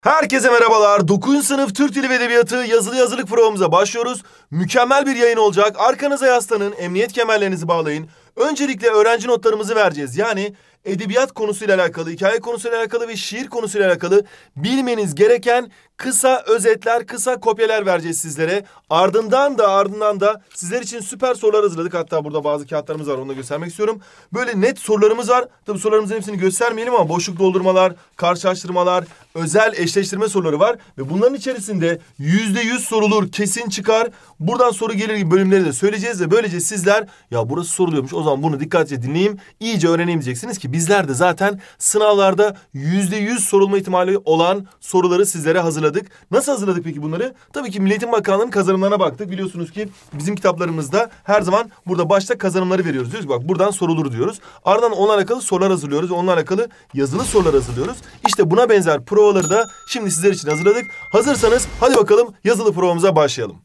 Herkese merhabalar. 9. sınıf Türk Dili ve Edebiyatı yazılı yazılık provamıza başlıyoruz. Mükemmel bir yayın olacak. Arkanıza yaslanın, emniyet kemerlerinizi bağlayın. Öncelikle öğrenci notlarımızı vereceğiz. Yani edebiyat konusuyla alakalı, hikaye konusuyla alakalı ve şiir konusuyla alakalı bilmeniz gereken kısa özetler, kısa kopyalar vereceğiz sizlere. Ardından da ardından da sizler için süper sorular hazırladık. Hatta burada bazı kağıtlarımız var onu da göstermek istiyorum. Böyle net sorularımız var. Tabii sorularımızın hepsini göstermeyelim ama boşluk doldurmalar, karşılaştırmalar, özel eşleştirme soruları var. Ve bunların içerisinde yüzde yüz sorulur, kesin çıkar. Buradan soru gelir gibi bölümleri de söyleyeceğiz ve böylece sizler ya burası soruluyormuş o zaman bunu dikkatlice dinleyeyim, iyice öğreneyim diyeceksiniz ki bizler de zaten sınavlarda yüzde yüz sorulma ihtimali olan soruları sizlere hazırladık hazırladık. Nasıl hazırladık peki bunları? Tabii ki Milliyetin Bakanlığı'nın kazanımlarına baktık. Biliyorsunuz ki bizim kitaplarımızda her zaman burada başta kazanımları veriyoruz. Diyoruz bak buradan sorulur diyoruz. Ardından onunla alakalı sorular hazırlıyoruz. Onunla alakalı yazılı sorular hazırlıyoruz. İşte buna benzer provaları da şimdi sizler için hazırladık. Hazırsanız hadi bakalım yazılı provamıza başlayalım.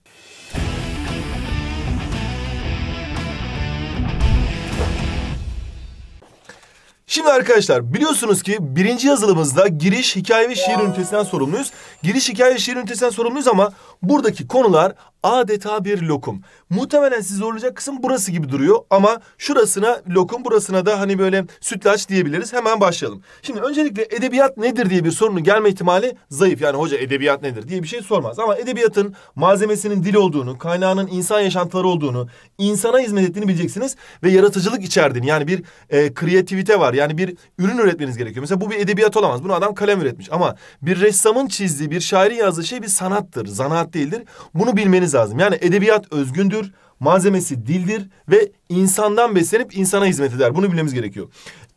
Şimdi arkadaşlar biliyorsunuz ki birinci yazılımızda giriş, hikaye ve şiir ünitesinden sorumluyuz. Giriş, hikaye ve şiir ünitesinden sorumluyuz ama Buradaki konular adeta bir lokum. Muhtemelen sizi zorlayacak kısım burası gibi duruyor ama şurasına lokum burasına da hani böyle sütlaç diyebiliriz. Hemen başlayalım. Şimdi öncelikle edebiyat nedir diye bir sorunun gelme ihtimali zayıf. Yani hoca edebiyat nedir diye bir şey sormaz. Ama edebiyatın malzemesinin dil olduğunu, kaynağının insan yaşantıları olduğunu, insana hizmet ettiğini bileceksiniz. Ve yaratıcılık içerdiğini yani bir e, kreativite var. Yani bir ürün üretmeniz gerekiyor. Mesela bu bir edebiyat olamaz. Bunu adam kalem üretmiş ama bir ressamın çizdiği, bir şairin yazdığı şey bir sanattır, zanaat değildir. Bunu bilmeniz lazım. Yani edebiyat özgündür, malzemesi dildir ve insandan beslenip insana hizmet eder. Bunu bilmemiz gerekiyor.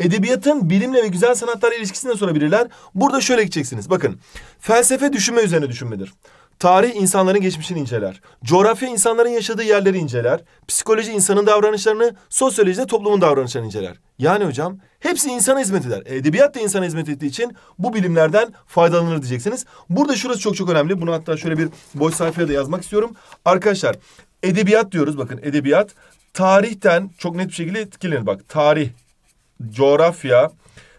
Edebiyatın bilimle ve güzel sanatlar ilişkisini de sorabilirler. Burada şöyle gideceksiniz. Bakın felsefe düşünme üzerine düşünmedir. Tarih insanların geçmişini inceler. Coğrafya insanların yaşadığı yerleri inceler. Psikoloji insanın davranışlarını, sosyoloji de toplumun davranışlarını inceler. Yani hocam hepsi insana hizmet eder. Edebiyat da insana hizmet ettiği için bu bilimlerden faydalanır diyeceksiniz. Burada şurası çok çok önemli. Bunu hatta şöyle bir boş sayfaya da yazmak istiyorum. Arkadaşlar edebiyat diyoruz bakın edebiyat tarihten çok net bir şekilde etkilenir. Bak tarih, coğrafya,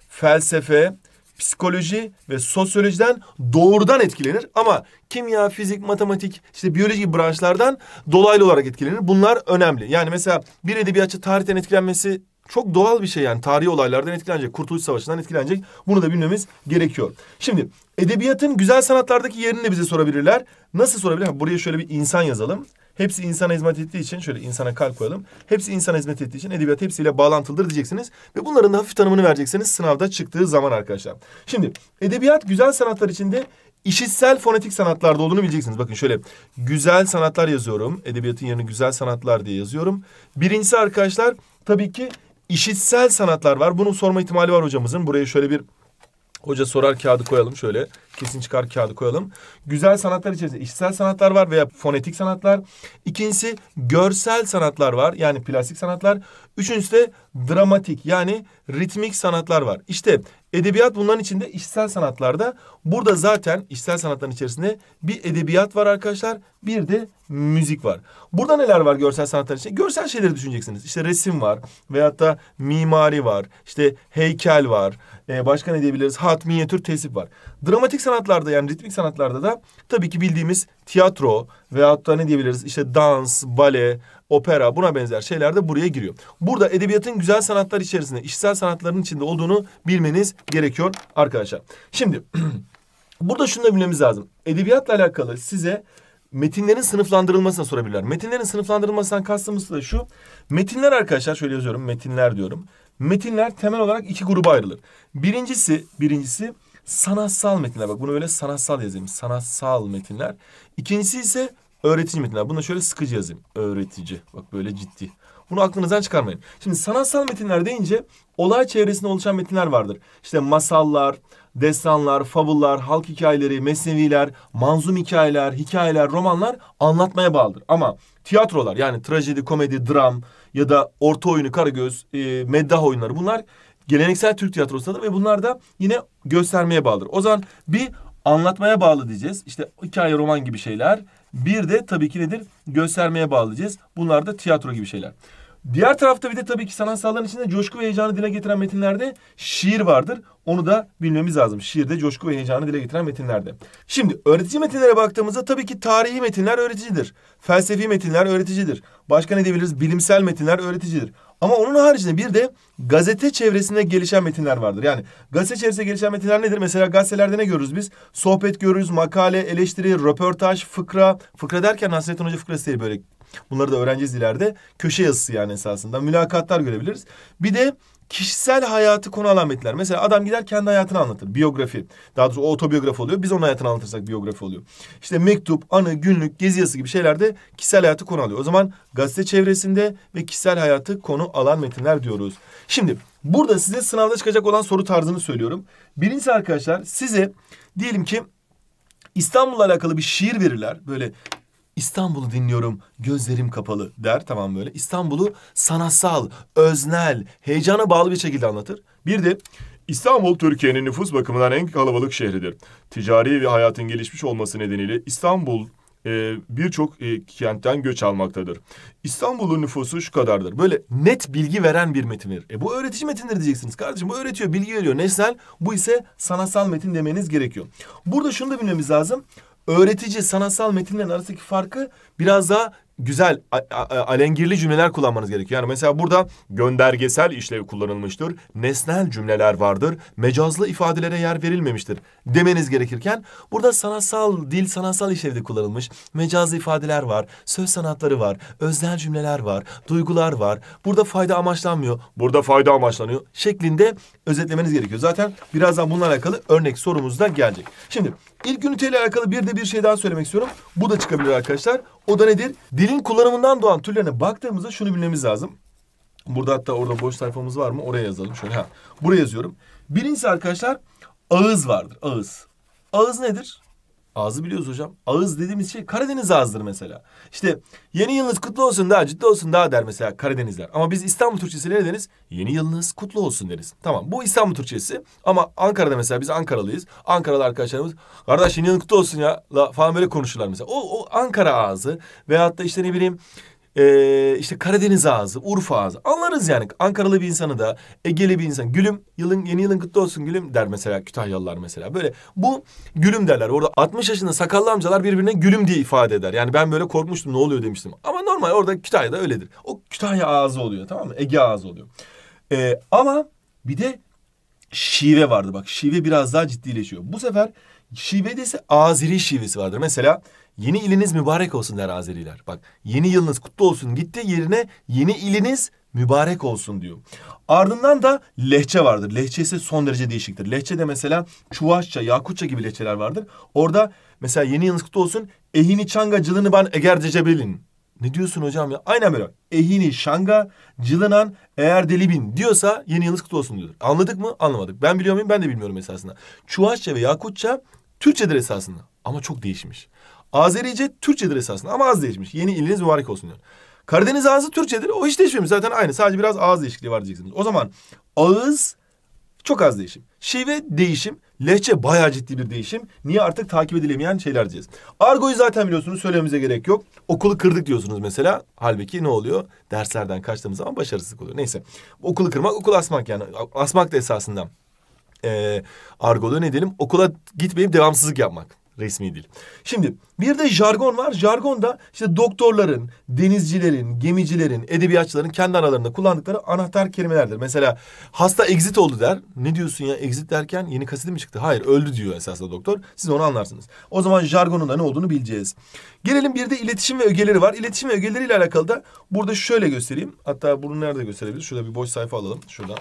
felsefe, psikoloji ve sosyolojiden doğrudan etkilenir ama kimya, fizik, matematik, işte biyoloji gibi branşlardan dolaylı olarak etkilenir. Bunlar önemli. Yani mesela bir edebiyatçı tarihten etkilenmesi çok doğal bir şey yani tarihi olaylardan etkilenecek, Kurtuluş Savaşı'ndan etkilenecek. Bunu da bilmemiz gerekiyor. Şimdi edebiyatın güzel sanatlardaki yerini de bize sorabilirler. Nasıl sorabilirler? Buraya şöyle bir insan yazalım. Hepsi insana hizmet ettiği için şöyle insana kalp koyalım. Hepsi insana hizmet ettiği için edebiyat hepsiyle bağlantılıdır diyeceksiniz. Ve bunların da hafif tanımını vereceksiniz sınavda çıktığı zaman arkadaşlar. Şimdi edebiyat güzel sanatlar içinde işitsel fonetik sanatlarda olduğunu bileceksiniz. Bakın şöyle güzel sanatlar yazıyorum. Edebiyatın yerine güzel sanatlar diye yazıyorum. Birincisi arkadaşlar tabii ki işitsel sanatlar var. Bunu sorma ihtimali var hocamızın. Buraya şöyle bir hoca sorar kağıdı koyalım şöyle kesin çıkar kağıdı koyalım. Güzel sanatlar içerisinde işsel sanatlar var veya fonetik sanatlar. İkincisi görsel sanatlar var yani plastik sanatlar. Üçüncüsü de dramatik yani ritmik sanatlar var. İşte edebiyat bunların içinde işsel sanatlarda. Burada zaten işsel sanatların içerisinde bir edebiyat var arkadaşlar. Bir de müzik var. Burada neler var görsel sanatlar içinde? Görsel şeyleri düşüneceksiniz. İşte resim var veyahut da mimari var. İşte heykel var. Ee, başka ne diyebiliriz? Hat, minyatür, tesip var. Dramatik sanatlarda yani ritmik sanatlarda da tabii ki bildiğimiz tiyatro veyahut da ne diyebiliriz işte dans, bale, opera buna benzer şeyler de buraya giriyor. Burada edebiyatın güzel sanatlar içerisinde, işsel sanatların içinde olduğunu bilmeniz gerekiyor arkadaşlar. Şimdi burada şunu da bilmemiz lazım. Edebiyatla alakalı size metinlerin sınıflandırılmasına sorabilirler. Metinlerin sınıflandırılmasından kastımız da şu. Metinler arkadaşlar şöyle yazıyorum metinler diyorum. Metinler temel olarak iki gruba ayrılır. Birincisi, birincisi sanatsal metinler. Bak bunu öyle sanatsal yazayım. Sanatsal metinler. İkincisi ise öğretici metinler. Bunu şöyle sıkıcı yazayım. Öğretici. Bak böyle ciddi. Bunu aklınızdan çıkarmayın. Şimdi sanatsal metinler deyince olay çevresinde oluşan metinler vardır. İşte masallar, destanlar, fabullar, halk hikayeleri, mesneviler, manzum hikayeler, hikayeler, romanlar anlatmaya bağlıdır. Ama tiyatrolar yani trajedi, komedi, dram ya da orta oyunu, karagöz, e, meddah oyunları bunlar geleneksel Türk tiyatrosundadır ve bunlar da yine göstermeye bağlıdır. O zaman bir anlatmaya bağlı diyeceğiz. İşte hikaye, roman gibi şeyler. Bir de tabii ki nedir? Göstermeye bağlı diyeceğiz. Bunlar da tiyatro gibi şeyler. Diğer tarafta bir de tabii ki sanatsalların içinde coşku ve heyecanı dile getiren metinlerde şiir vardır. Onu da bilmemiz lazım. Şiirde coşku ve heyecanı dile getiren metinlerde. Şimdi öğretici metinlere baktığımızda tabii ki tarihi metinler öğreticidir. Felsefi metinler öğreticidir. Başka ne diyebiliriz? Bilimsel metinler öğreticidir. Ama onun haricinde bir de gazete çevresinde gelişen metinler vardır. Yani gazete çevresinde gelişen metinler nedir? Mesela gazetelerde ne görürüz biz? Sohbet görürüz, makale, eleştiri, röportaj, fıkra. Fıkra derken Nasrettin Hoca fıkrası değil böyle Bunları da öğreneceğiz ileride. Köşe yazısı yani esasında. Mülakatlar görebiliriz. Bir de kişisel hayatı konu alan metinler. Mesela adam gider kendi hayatını anlatır. Biyografi. Daha doğrusu o otobiyografi oluyor. Biz onun hayatını anlatırsak biyografi oluyor. İşte mektup, anı, günlük, gezi yazısı gibi şeylerde kişisel hayatı konu alıyor. O zaman gazete çevresinde ve kişisel hayatı konu alan metinler diyoruz. Şimdi burada size sınavda çıkacak olan soru tarzını söylüyorum. Birincisi arkadaşlar size diyelim ki İstanbul'la alakalı bir şiir verirler. Böyle İstanbul'u dinliyorum gözlerim kapalı der tamam böyle. İstanbul'u sanatsal, öznel, heyecana bağlı bir şekilde anlatır. Bir de İstanbul Türkiye'nin nüfus bakımından en kalabalık şehridir. Ticari ve hayatın gelişmiş olması nedeniyle İstanbul e, birçok e, kentten göç almaktadır. İstanbul'un nüfusu şu kadardır. Böyle net bilgi veren bir metindir. E bu öğretici metindir diyeceksiniz kardeşim. Bu öğretiyor, bilgi veriyor. Nesnel bu ise sanatsal metin demeniz gerekiyor. Burada şunu da bilmemiz lazım öğretici sanatsal metinlerin arasındaki farkı biraz daha güzel alengirli cümleler kullanmanız gerekiyor. Yani mesela burada göndergesel işlev kullanılmıştır. Nesnel cümleler vardır. Mecazlı ifadelere yer verilmemiştir demeniz gerekirken burada sanatsal dil sanatsal işlevde kullanılmış. Mecazlı ifadeler var. Söz sanatları var. Öznel cümleler var. Duygular var. Burada fayda amaçlanmıyor. Burada fayda amaçlanıyor şeklinde özetlemeniz gerekiyor. Zaten birazdan bununla alakalı örnek sorumuz da gelecek. Şimdi İlk üniteyle alakalı bir de bir şey daha söylemek istiyorum. Bu da çıkabilir arkadaşlar. O da nedir? Dilin kullanımından doğan türlerine baktığımızda şunu bilmemiz lazım. Burada hatta orada boş sayfamız var mı? Oraya yazalım şöyle. Ha. Buraya yazıyorum. Birincisi arkadaşlar ağız vardır. Ağız. Ağız nedir? Ağzı biliyoruz hocam. Ağız dediğimiz şey Karadeniz ağızdır mesela. İşte yeni yılınız kutlu olsun daha ciddi olsun daha der mesela Karadenizler. Ama biz İstanbul Türkçesiyle ne deriz? Yeni yılınız kutlu olsun deriz. Tamam bu İstanbul Türkçesi ama Ankara'da mesela biz Ankaralıyız. Ankaralı arkadaşlarımız kardeş yeni yılın kutlu olsun ya la falan böyle konuşurlar mesela. O, o Ankara ağzı veyahut da işte ne bileyim ee, işte Karadeniz ağzı, Urfa ağzı anlarız yani. Ankaralı bir insanı da, Egeli bir insan. Gülüm, yılın, yeni yılın kutlu olsun gülüm der mesela Kütahyalılar mesela. Böyle bu gülüm derler. Orada 60 yaşında sakallı amcalar birbirine gülüm diye ifade eder. Yani ben böyle korkmuştum ne oluyor demiştim. Ama normal orada Kütahya'da öyledir. O Kütahya ağzı oluyor tamam mı? Ege ağzı oluyor. Ee, ama bir de şive vardı bak. Şive biraz daha ciddileşiyor. Bu sefer şivede ise Azeri şivesi vardır. Mesela Yeni iliniz mübarek olsun der Azeriler. Bak yeni yılınız kutlu olsun gitti yerine yeni iliniz mübarek olsun diyor. Ardından da lehçe vardır. Lehçesi son derece değişiktir. Lehçede mesela Çuvaşça, Yakutça gibi lehçeler vardır. Orada mesela yeni yılınız kutlu olsun. Ehini çanga cılını ben eger cecebelin. Ne diyorsun hocam ya? Aynen böyle. Ehini şanga cılınan eğer delibin diyorsa yeni yılınız kutlu olsun diyor. Anladık mı? Anlamadık. Ben biliyor muyum? Ben de bilmiyorum esasında. Çuvaşça ve Yakutça Türkçedir esasında. Ama çok değişmiş. Azerice Türkçedir esasında ama az değişmiş. Yeni iliniz mübarek olsun diyor. Karadeniz ağzı Türkçedir. O hiç değişmemiş. Zaten aynı. Sadece biraz ağız değişikliği var diyeceksiniz. O zaman ağız çok az değişim. Şive değişim. Lehçe bayağı ciddi bir değişim. Niye artık takip edilemeyen şeyler diyeceğiz. Argoyu zaten biliyorsunuz söylememize gerek yok. Okulu kırdık diyorsunuz mesela. Halbuki ne oluyor? Derslerden kaçtığımız zaman başarısızlık oluyor. Neyse. Okulu kırmak, okul asmak yani. Asmak da esasında. Ee, argoda ne diyelim? Okula gitmeyip devamsızlık yapmak resmi dil. Şimdi bir de jargon var. Jargon da işte doktorların, denizcilerin, gemicilerin, edebiyatçıların kendi aralarında kullandıkları anahtar kelimelerdir. Mesela hasta exit oldu der. Ne diyorsun ya exit derken yeni kaseti mi çıktı? Hayır öldü diyor esasında doktor. Siz onu anlarsınız. O zaman jargonun da ne olduğunu bileceğiz. Gelelim bir de iletişim ve ögeleri var. İletişim ve ögeleriyle alakalı da burada şöyle göstereyim. Hatta bunu nerede gösterebiliriz? Şurada bir boş sayfa alalım. Şuradan.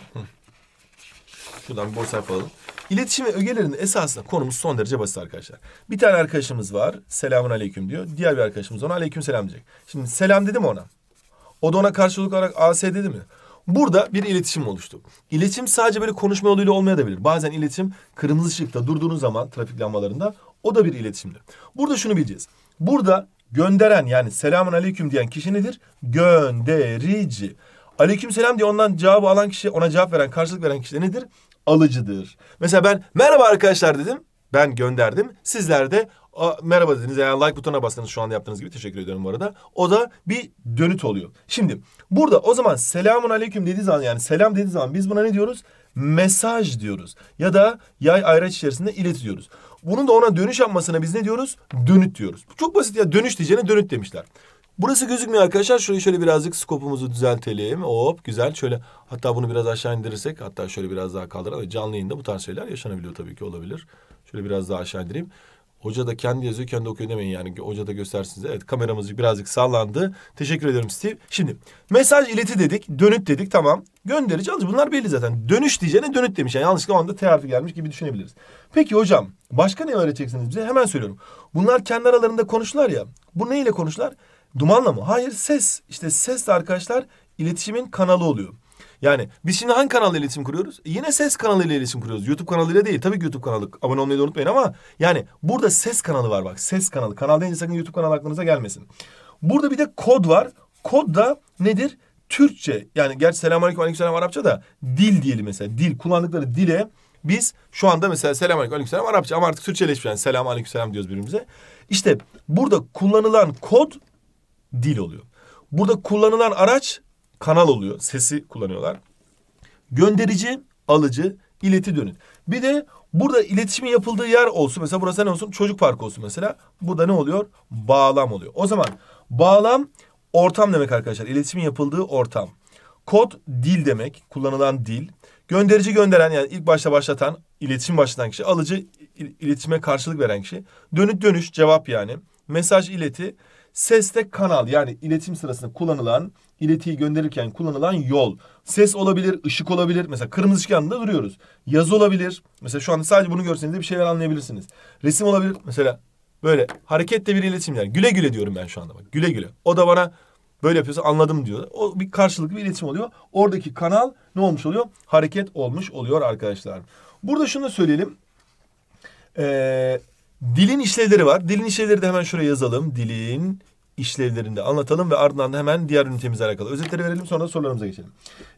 Şuradan bir boş sayfa alalım. İletişim ve ögelerin esasında konumuz son derece basit arkadaşlar. Bir tane arkadaşımız var. Selamun aleyküm diyor. Diğer bir arkadaşımız ona aleyküm selam diyecek. Şimdi selam dedim ona. O da ona karşılık olarak AS dedi mi? Burada bir iletişim oluştu. İletişim sadece böyle konuşma yoluyla olmayabilir. Bazen iletişim kırmızı ışıkta durduğunuz zaman trafik lambalarında o da bir iletişimdir. Burada şunu bileceğiz. Burada gönderen yani selamun aleyküm diyen kişi nedir? Gönderici. Aleyküm selam diye ondan cevabı alan kişi, ona cevap veren, karşılık veren kişi nedir? alıcıdır. Mesela ben merhaba arkadaşlar dedim. Ben gönderdim. Sizler de merhaba dediniz. Yani like butonuna bastınız şu anda yaptığınız gibi. Teşekkür ediyorum bu arada. O da bir dönüt oluyor. Şimdi burada o zaman selamun aleyküm dediği zaman yani selam dediği zaman biz buna ne diyoruz? Mesaj diyoruz. Ya da yay ayraç içerisinde iletiyoruz. Bunun da ona dönüş yapmasına biz ne diyoruz? Dönüt diyoruz. Çok basit ya dönüş diyeceğine dönüt demişler. Burası gözükmüyor arkadaşlar. Şurayı şöyle birazcık skopumuzu düzeltelim. Hop güzel. Şöyle hatta bunu biraz aşağı indirirsek hatta şöyle biraz daha kaldıralım. Canlı yayında bu tarz şeyler yaşanabiliyor tabii ki olabilir. Şöyle biraz daha aşağı indireyim. Hoca da kendi yazıyor, kendi okuyor demeyin yani. Hoca da göstersin size. Evet kameramız birazcık sallandı. Teşekkür ederim Steve. Şimdi mesaj ileti dedik, dönüt dedik tamam. Gönderici alıcı bunlar belli zaten. Dönüş diyeceğine dönüt demiş. Yani yanlışlıkla o anda T harfi gelmiş gibi düşünebiliriz. Peki hocam başka ne öğreteceksiniz bize? Hemen söylüyorum. Bunlar kendi aralarında konuşlar ya. Bu neyle ile konuşlar? Dumanla mı? Hayır ses. İşte ses de arkadaşlar iletişimin kanalı oluyor. Yani biz şimdi hangi kanalla iletişim kuruyoruz? E yine ses kanalıyla iletişim kuruyoruz. YouTube kanalıyla değil. Tabii ki YouTube kanalı. Abone olmayı da unutmayın ama yani burada ses kanalı var bak. Ses kanalı. Kanal deyince sakın YouTube kanalı aklınıza gelmesin. Burada bir de kod var. Kod da nedir? Türkçe. Yani gerçi selamünaleyküm aleykümselam Arapça da dil diyelim mesela. Dil kullandıkları dile biz şu anda mesela selamünaleyküm aleykümselam Arapça ama artık Türkçeleşmiş yani selam aleykümselam diyoruz birbirimize. İşte burada kullanılan kod dil oluyor. Burada kullanılan araç kanal oluyor. Sesi kullanıyorlar. Gönderici, alıcı, ileti dönüt. Bir de burada iletişimin yapıldığı yer olsun. Mesela burası ne olsun? Çocuk parkı olsun mesela. Burada ne oluyor? Bağlam oluyor. O zaman bağlam ortam demek arkadaşlar. İletişimin yapıldığı ortam. Kod dil demek. Kullanılan dil. Gönderici gönderen yani ilk başta başlatan, iletişim başlatan kişi. Alıcı iletişime karşılık veren kişi. Dönüt dönüş cevap yani. Mesaj ileti. Seste kanal yani iletim sırasında kullanılan, iletiyi gönderirken kullanılan yol. Ses olabilir, ışık olabilir. Mesela kırmızı ışık yanında duruyoruz. Yazı olabilir. Mesela şu anda sadece bunu görseniz de bir şeyler anlayabilirsiniz. Resim olabilir. Mesela böyle hareketle bir iletişim yani. Güle güle diyorum ben şu anda bak. Güle güle. O da bana böyle yapıyorsa anladım diyor. O bir karşılıklı bir iletişim oluyor. Oradaki kanal ne olmuş oluyor? Hareket olmuş oluyor arkadaşlar. Burada şunu söyleyelim. Ee, dilin işlevleri var. Dilin işlevleri de hemen şuraya yazalım. Dilin işlevlerinde anlatalım ve ardından da hemen diğer ünitemize alakalı özetleri verelim sonra sorularımıza geçelim.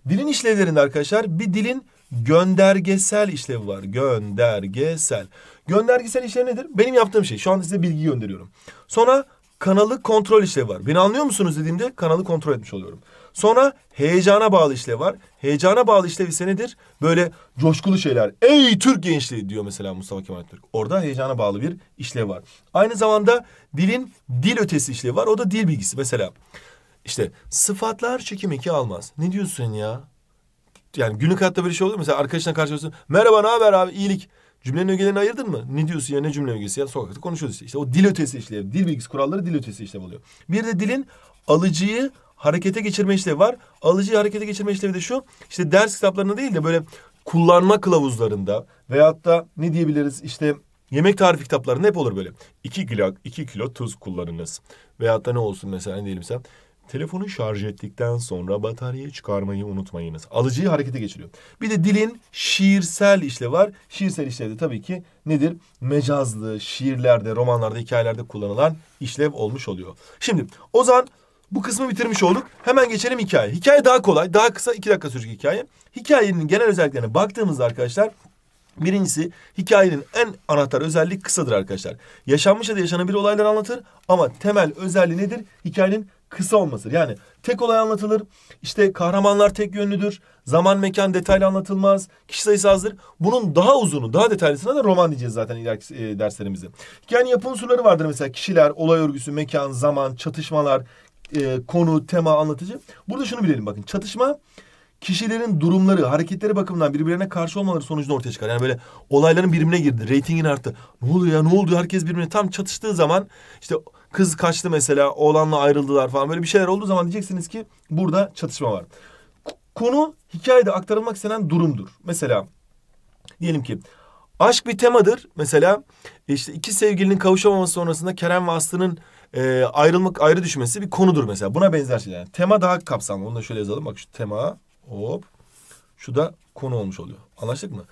Dilin işlevlerinde arkadaşlar bir dilin göndergesel işlevi var. Göndergesel. Göndergesel işlev nedir? Benim yaptığım şey. Şu an size bilgi gönderiyorum. Sonra kanalı kontrol işlevi var. Beni anlıyor musunuz dediğimde kanalı kontrol etmiş oluyorum. Sonra heyecana bağlı işlev var. Heyecana bağlı işlev ise nedir? Böyle coşkulu şeyler. Ey Türk gençliği diyor mesela Mustafa Kemal Türk. Orada heyecana bağlı bir işlev var. Aynı zamanda dilin dil ötesi işlevi var. O da dil bilgisi. Mesela işte sıfatlar çekim iki almaz. Ne diyorsun ya? Yani günlük hayatta böyle şey oluyor. Mesela arkadaşına karşılıyorsun. Merhaba ne haber abi iyilik. Cümlenin ögelerini ayırdın mı? Ne diyorsun ya ne cümle ögesi ya sokakta konuşuyoruz işte. İşte o dil ötesi işlev. Dil bilgisi kuralları dil ötesi işlev oluyor. Bir de dilin alıcıyı harekete geçirme işlevi var. Alıcıyı harekete geçirme işlevi de şu. İşte ders kitaplarında değil de böyle kullanma kılavuzlarında veyahut da ne diyebiliriz işte yemek tarifi kitaplarında hep olur böyle. 2 kilo, 2 kilo tuz kullanınız. Veyahut da ne olsun mesela ne diyelim sen. Telefonu şarj ettikten sonra bataryayı çıkarmayı unutmayınız. Alıcıyı harekete geçiriyor. Bir de dilin şiirsel işlevi var. Şiirsel işlevi de tabii ki nedir? Mecazlı, şiirlerde, romanlarda, hikayelerde kullanılan işlev olmuş oluyor. Şimdi Ozan bu kısmı bitirmiş olduk. Hemen geçelim hikaye. Hikaye daha kolay. Daha kısa iki dakika sürecek hikaye. Hikayenin genel özelliklerine baktığımızda arkadaşlar Birincisi hikayenin en anahtar özelliği kısadır arkadaşlar. Yaşanmış ya da yaşanan bir olaylar anlatır ama temel özelliği nedir? Hikayenin kısa olmasıdır. Yani tek olay anlatılır. İşte kahramanlar tek yönlüdür. Zaman mekan detaylı anlatılmaz. Kişi sayısı azdır. Bunun daha uzunu, daha detaylısına da roman diyeceğiz zaten ileriki e, Hikayenin yapı unsurları vardır mesela kişiler, olay örgüsü, mekan, zaman, çatışmalar, e, konu, tema, anlatıcı. Burada şunu bilelim bakın. Çatışma kişilerin durumları, hareketleri bakımından birbirlerine karşı olmaları sonucunda ortaya çıkar. Yani böyle olayların birbirine girdi, reytingin arttı. Ne oluyor ya, ne oldu? Herkes birbirine tam çatıştığı zaman işte kız kaçtı mesela, oğlanla ayrıldılar falan böyle bir şeyler olduğu zaman diyeceksiniz ki burada çatışma var. Konu hikayede aktarılmak istenen durumdur. Mesela diyelim ki aşk bir temadır. Mesela işte iki sevgilinin kavuşamaması sonrasında Kerem ve Aslı'nın e, ayrılmak ayrı düşmesi bir konudur mesela. Buna benzer şeyler. Yani tema daha kapsamlı. Onu da şöyle yazalım. Bak şu tema hop. Şu da konu olmuş oluyor. Anlaştık mı?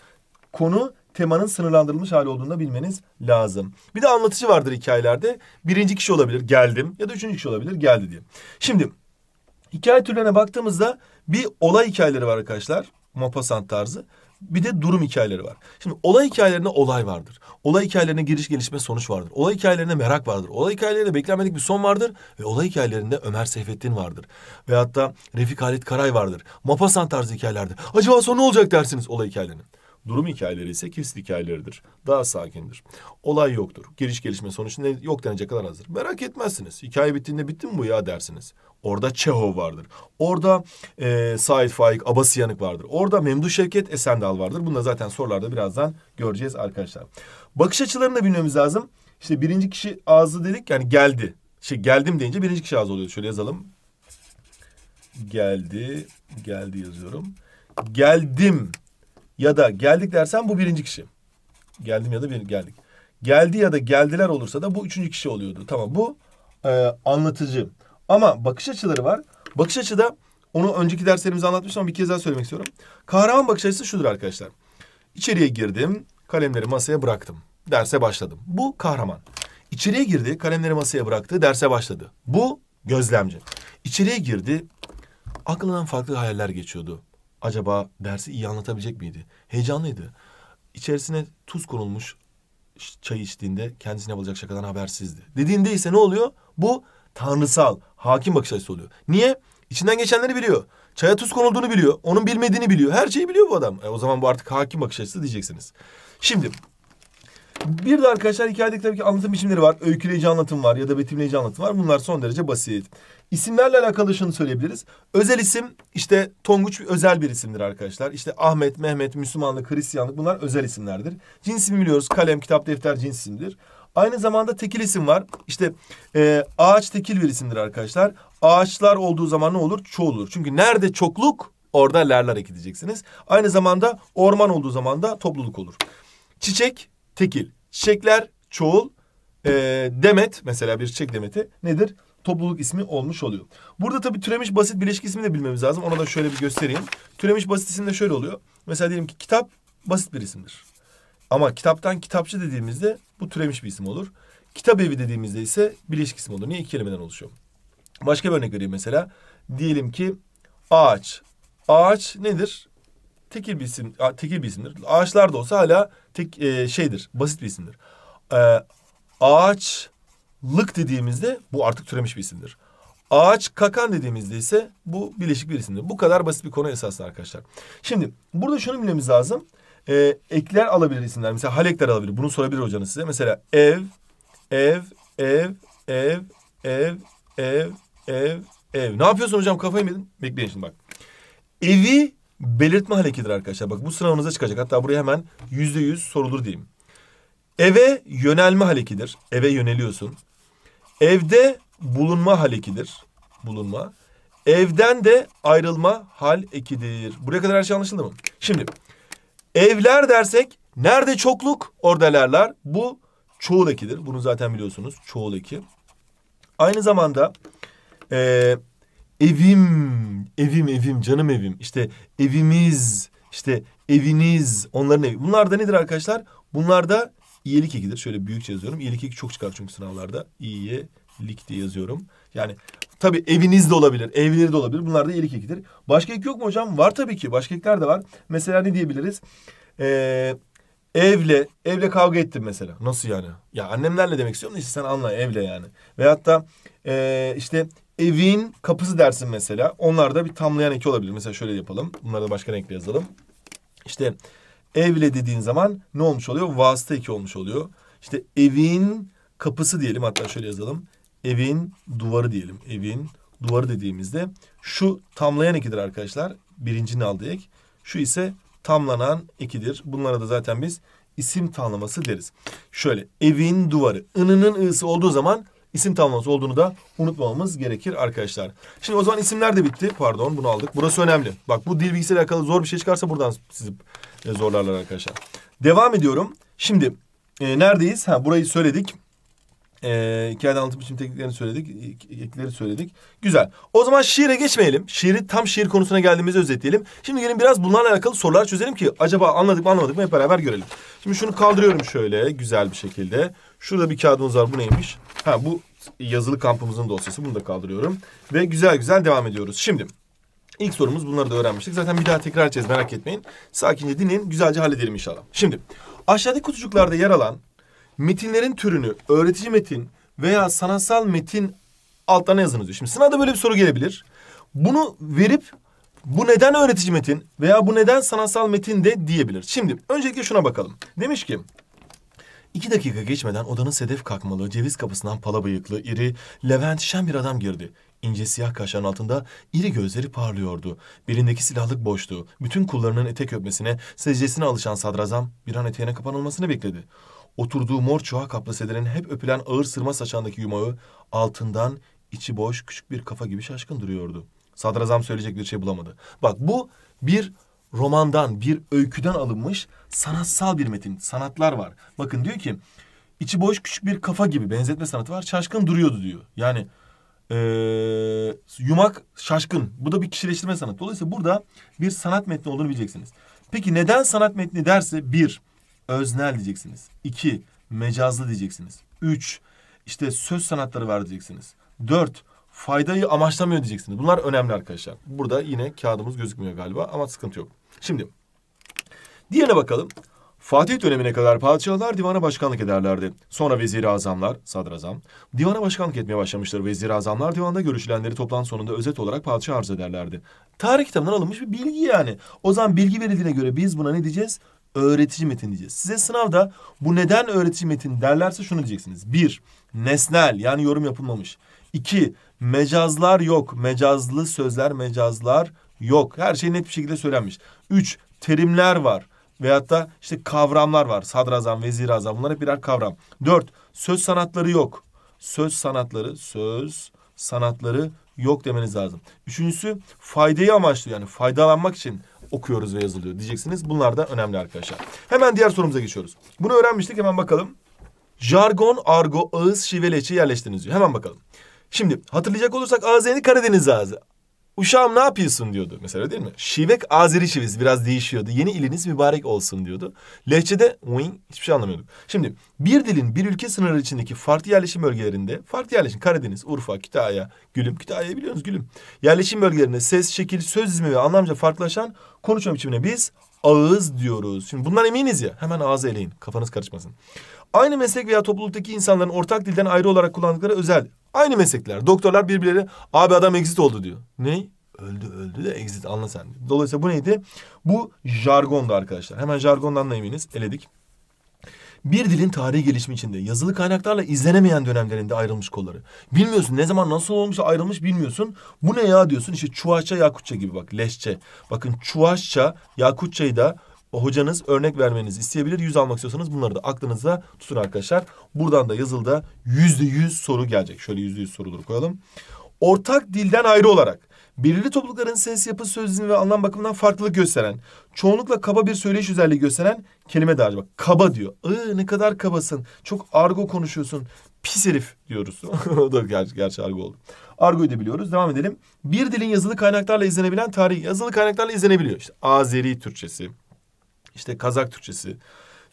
Konu temanın sınırlandırılmış hali olduğunda bilmeniz lazım. Bir de anlatıcı vardır hikayelerde. Birinci kişi olabilir geldim ya da üçüncü kişi olabilir geldi diye. Şimdi hikaye türlerine baktığımızda bir olay hikayeleri var arkadaşlar. Mopasant tarzı bir de durum hikayeleri var. Şimdi olay hikayelerine olay vardır. Olay hikayelerine giriş gelişme sonuç vardır. Olay hikayelerine merak vardır. Olay hikayelerinde beklenmedik bir son vardır. Ve olay hikayelerinde Ömer Seyfettin vardır. Ve da Refik Halit Karay vardır. Mapasan tarzı hikayelerde. Acaba son ne olacak dersiniz olay hikayelerinin. Durum hikayeleri ise kesit hikayeleridir. Daha sakindir. Olay yoktur. Giriş gelişme sonuç ne yok denecek kadar hazır. Merak etmezsiniz. Hikaye bittiğinde bitti mi bu ya dersiniz. Orada Çehov vardır. Orada e, Said Faik Abasıyanık vardır. Orada Memduh Şevket Esendal vardır. Bunu da zaten sorularda birazdan göreceğiz arkadaşlar. Bakış açılarını da bilmemiz lazım. İşte birinci kişi ağzı dedik yani geldi. Şey geldim deyince birinci kişi ağzı oluyor. Şöyle yazalım. Geldi. Geldi yazıyorum. Geldim ya da geldik dersen bu birinci kişi. Geldim ya da bir geldik. Geldi ya da geldiler olursa da bu üçüncü kişi oluyordu. Tamam bu e, anlatıcı. Ama bakış açıları var. Bakış açı da onu önceki derslerimizde anlatmıştım ama bir kez daha söylemek istiyorum. Kahraman bakış açısı şudur arkadaşlar. İçeriye girdim, kalemleri masaya bıraktım. Derse başladım. Bu kahraman. İçeriye girdi, kalemleri masaya bıraktı, derse başladı. Bu gözlemci. İçeriye girdi, aklından farklı hayaller geçiyordu acaba dersi iyi anlatabilecek miydi? Heyecanlıydı. İçerisine tuz konulmuş çay içtiğinde kendisine yapılacak şakadan habersizdi. Dediğinde ise ne oluyor? Bu tanrısal, hakim bakış açısı oluyor. Niye? İçinden geçenleri biliyor. Çaya tuz konulduğunu biliyor. Onun bilmediğini biliyor. Her şeyi biliyor bu adam. E, o zaman bu artık hakim bakış açısı diyeceksiniz. Şimdi bir de arkadaşlar hikayedeki tabii ki anlatım biçimleri var. Öyküleyici anlatım var ya da betimleyici anlatım var. Bunlar son derece basit. İsimlerle alakalı şunu söyleyebiliriz. Özel isim işte Tonguç bir özel bir isimdir arkadaşlar. İşte Ahmet, Mehmet, Müslümanlık, Hristiyanlık bunlar özel isimlerdir. Cins ismi biliyoruz. Kalem, kitap, defter cins isimdir. Aynı zamanda tekil isim var. İşte e, ağaç tekil bir isimdir arkadaşlar. Ağaçlar olduğu zaman ne olur? Çoğulur. Çünkü nerede çokluk orada lerler ekileceksiniz. Aynı zamanda orman olduğu zaman da topluluk olur. Çiçek tekil. Çiçekler çoğul. E, demet mesela bir çiçek demeti nedir? Topluluk ismi olmuş oluyor. Burada tabii türemiş basit bileşik ismi de bilmemiz lazım. Ona da şöyle bir göstereyim. Türemiş basit isim de şöyle oluyor. Mesela diyelim ki kitap basit bir isimdir. Ama kitaptan kitapçı dediğimizde bu türemiş bir isim olur. Kitap evi dediğimizde ise bileşik isim olur. Niye? İki kelimeden oluşuyor. Başka bir örnek vereyim mesela. Diyelim ki ağaç. Ağaç nedir? tekil bir isim, tekil bir isimdir. Ağaçlar da olsa hala tek e, şeydir, basit bir isimdir. E, ağaçlık dediğimizde bu artık türemiş bir isimdir. Ağaç kakan dediğimizde ise bu bileşik bir isimdir. Bu kadar basit bir konu esasında arkadaşlar. Şimdi burada şunu bilmemiz lazım. E, ekler alabilir isimler. Mesela halekler alabilir. Bunu sorabilir hocanız size. Mesela ev, ev, ev, ev, ev, ev, ev, ev. Ne yapıyorsun hocam kafayı mı yedin? Bekleyin şimdi bak. Evi belirtme hareketidir arkadaşlar. Bak bu sınavınıza çıkacak. Hatta buraya hemen yüzde yüz sorulur diyeyim. Eve yönelme hareketidir. Eve yöneliyorsun. Evde bulunma harekidir. Bulunma. Evden de ayrılma hal ekidir. Buraya kadar her şey anlaşıldı mı? Şimdi evler dersek nerede çokluk orada lerler. Bu çoğul ekidir. Bunu zaten biliyorsunuz. Çoğul eki. Aynı zamanda e, evim, evim evim canım evim. İşte evimiz, işte eviniz, onların evi. Bunlar da nedir arkadaşlar? Bunlar da iyilik ekidir. Şöyle büyükçe yazıyorum. İyilik eki çok çıkar çünkü sınavlarda. İyilik diye yazıyorum. Yani tabii eviniz de olabilir, evleri de olabilir. Bunlar da iyilik ekidir. Başka ek yok mu hocam? Var tabii ki. Başka ekler de var. Mesela ne diyebiliriz? Ee, evle, evle kavga ettim mesela. Nasıl yani? Ya annemlerle demek istiyorum da işte sen anla evle yani. Veyahut da e, işte evin kapısı dersin mesela. Onlar da bir tamlayan eki olabilir. Mesela şöyle yapalım. Bunları da başka renkle yazalım. İşte evle dediğin zaman ne olmuş oluyor? Vasıta eki olmuş oluyor. İşte evin kapısı diyelim. Hatta şöyle yazalım. Evin duvarı diyelim. Evin duvarı dediğimizde şu tamlayan ekidir arkadaşlar. Birincinin aldığı ek. Şu ise tamlanan ekidir. Bunlara da zaten biz isim tanımlaması deriz. Şöyle evin duvarı. Inının ısı olduğu zaman isim tamlaması olduğunu da unutmamamız gerekir arkadaşlar. Şimdi o zaman isimler de bitti. Pardon bunu aldık. Burası önemli. Bak bu dil bilgisiyle alakalı zor bir şey çıkarsa buradan sizi e, zorlarlar arkadaşlar. Devam ediyorum. Şimdi e, neredeyiz? Ha burayı söyledik. E, hikayeden anlatım biçim tekniklerini söyledik. E, ekleri söyledik. Güzel. O zaman şiire geçmeyelim. Şiiri tam şiir konusuna geldiğimizi özetleyelim. Şimdi gelin biraz bunlarla alakalı sorular çözelim ki acaba anladık mı anlamadık mı hep beraber görelim. Şimdi şunu kaldırıyorum şöyle güzel bir şekilde. Şurada bir kağıdımız var. Bu neymiş? Ha bu yazılı kampımızın dosyası. Bunu da kaldırıyorum. Ve güzel güzel devam ediyoruz. Şimdi ilk sorumuz bunları da öğrenmiştik. Zaten bir daha tekrar edeceğiz merak etmeyin. Sakince dinleyin. Güzelce halledelim inşallah. Şimdi aşağıdaki kutucuklarda yer alan metinlerin türünü öğretici metin veya sanatsal metin altlarına yazınız diyor. Şimdi sınavda böyle bir soru gelebilir. Bunu verip bu neden öğretici metin veya bu neden sanatsal metin de diyebilir. Şimdi öncelikle şuna bakalım. Demiş ki İki dakika geçmeden odanın sedef kakmalı, ceviz kapısından pala bıyıklı, iri, Levent şen bir adam girdi. İnce siyah kaşların altında iri gözleri parlıyordu. Belindeki silahlık boştu. Bütün kullarının etek öpmesine, secdesine alışan sadrazam bir an eteğine kapanılmasını bekledi. Oturduğu mor çuha kaplı sedenin hep öpülen ağır sırma saçandaki yumağı altından içi boş küçük bir kafa gibi şaşkın duruyordu. Sadrazam söyleyecek bir şey bulamadı. Bak bu bir romandan, bir öyküden alınmış sanatsal bir metin, sanatlar var. Bakın diyor ki içi boş küçük bir kafa gibi benzetme sanatı var. Şaşkın duruyordu diyor. Yani e, yumak şaşkın. Bu da bir kişileştirme sanatı. Dolayısıyla burada bir sanat metni olduğunu bileceksiniz. Peki neden sanat metni derse bir öznel diyeceksiniz. iki mecazlı diyeceksiniz. Üç işte söz sanatları var diyeceksiniz. Dört faydayı amaçlamıyor diyeceksiniz. Bunlar önemli arkadaşlar. Burada yine kağıdımız gözükmüyor galiba ama sıkıntı yok. Şimdi diğerine bakalım. Fatih dönemine kadar padişahlar divana başkanlık ederlerdi. Sonra vezir-i azamlar, sadrazam, divana başkanlık etmeye başlamıştır. Vezir-i azamlar divanda görüşülenleri toplantı sonunda özet olarak padişah arz ederlerdi. Tarih kitabından alınmış bir bilgi yani. O zaman bilgi verildiğine göre biz buna ne diyeceğiz? Öğretici metin diyeceğiz. Size sınavda bu neden öğretici metin derlerse şunu diyeceksiniz. Bir, nesnel yani yorum yapılmamış. İki, mecazlar yok. Mecazlı sözler, mecazlar yok. Her şey net bir şekilde söylenmiş. Üç, terimler var. Veyahut da işte kavramlar var. Sadrazam, vezirazam bunlar hep birer kavram. Dört, söz sanatları yok. Söz sanatları, söz sanatları yok demeniz lazım. Üçüncüsü faydayı amaçlı yani faydalanmak için okuyoruz ve yazılıyor diyeceksiniz. Bunlar da önemli arkadaşlar. Hemen diğer sorumuza geçiyoruz. Bunu öğrenmiştik hemen bakalım. Jargon, argo, ağız, şiveleçi yerleştiriniz diyor. Hemen bakalım. Şimdi hatırlayacak olursak ağız yeni Karadeniz ağzı. Uşağım ne yapıyorsun diyordu mesela değil mi? Şivek Azeri şiviz biraz değişiyordu. Yeni iliniz mübarek olsun diyordu. Lehçede wing hiçbir şey anlamıyorduk. Şimdi bir dilin bir ülke sınırı içindeki farklı yerleşim bölgelerinde... ...farklı yerleşim Karadeniz, Urfa, Kütahya, Gülüm. Kütahya'yı biliyorsunuz Gülüm. Yerleşim bölgelerinde ses, şekil, söz dizimi ve anlamca farklılaşan konuşma biçimine biz ağız diyoruz. Şimdi bundan eminiz ya hemen ağzı eleyin kafanız karışmasın. Aynı meslek veya topluluktaki insanların ortak dilden ayrı olarak kullandıkları özel. Aynı meslekler. Doktorlar birbirleri abi adam exit oldu diyor. Ne? Öldü öldü de exit anla sen. Dolayısıyla bu neydi? Bu jargondu arkadaşlar. Hemen jargondan da eminiz. Eledik. Bir dilin tarihi gelişimi içinde yazılı kaynaklarla izlenemeyen dönemlerinde ayrılmış kolları. Bilmiyorsun ne zaman nasıl olmuş ayrılmış bilmiyorsun. Bu ne ya diyorsun işte Çuvaşça Yakutça gibi bak Leşçe. Bakın Çuvaşça Yakutça'yı da hocanız örnek vermenizi isteyebilir. yüz almak istiyorsanız bunları da aklınızda tutun arkadaşlar. Buradan da yazılda yüz soru gelecek. Şöyle yüzde yüz soruları koyalım. Ortak dilden ayrı olarak belirli toplulukların ses yapı, söz ve anlam bakımından farklılık gösteren, çoğunlukla kaba bir söyleyiş özelliği gösteren kelime dağarcığı. Bak kaba diyor. Iı ne kadar kabasın. Çok argo konuşuyorsun. Pis herif diyoruz. o da ger gerçi argo oldu. Argo'yu da biliyoruz. Devam edelim. Bir dilin yazılı kaynaklarla izlenebilen tarihi. Yazılı kaynaklarla izlenebiliyor. İşte Azeri Türkçesi, işte Kazak Türkçesi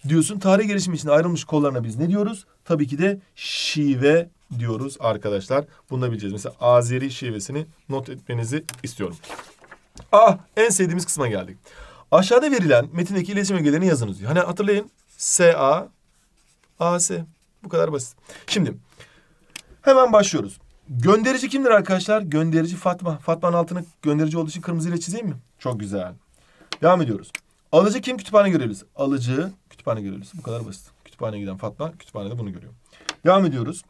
diyorsun. Tarih gelişimi için ayrılmış kollarına biz ne diyoruz? Tabii ki de şive diyoruz arkadaşlar. Bunu da bileceğiz. Mesela Azeri şivesini not etmenizi istiyorum. Ah en sevdiğimiz kısma geldik. Aşağıda verilen metindeki iletişim ögelerini yazınız diyor. Hani hatırlayın S A A S. bu kadar basit. Şimdi hemen başlıyoruz. Gönderici kimdir arkadaşlar? Gönderici Fatma. Fatma'nın altını gönderici olduğu için kırmızı ile çizeyim mi? Çok güzel. Devam ediyoruz. Alıcı kim? Kütüphane görevlisi. Alıcı kütüphane görevlisi. Bu kadar basit. Kütüphaneye giden Fatma kütüphanede bunu görüyor. Devam ediyoruz.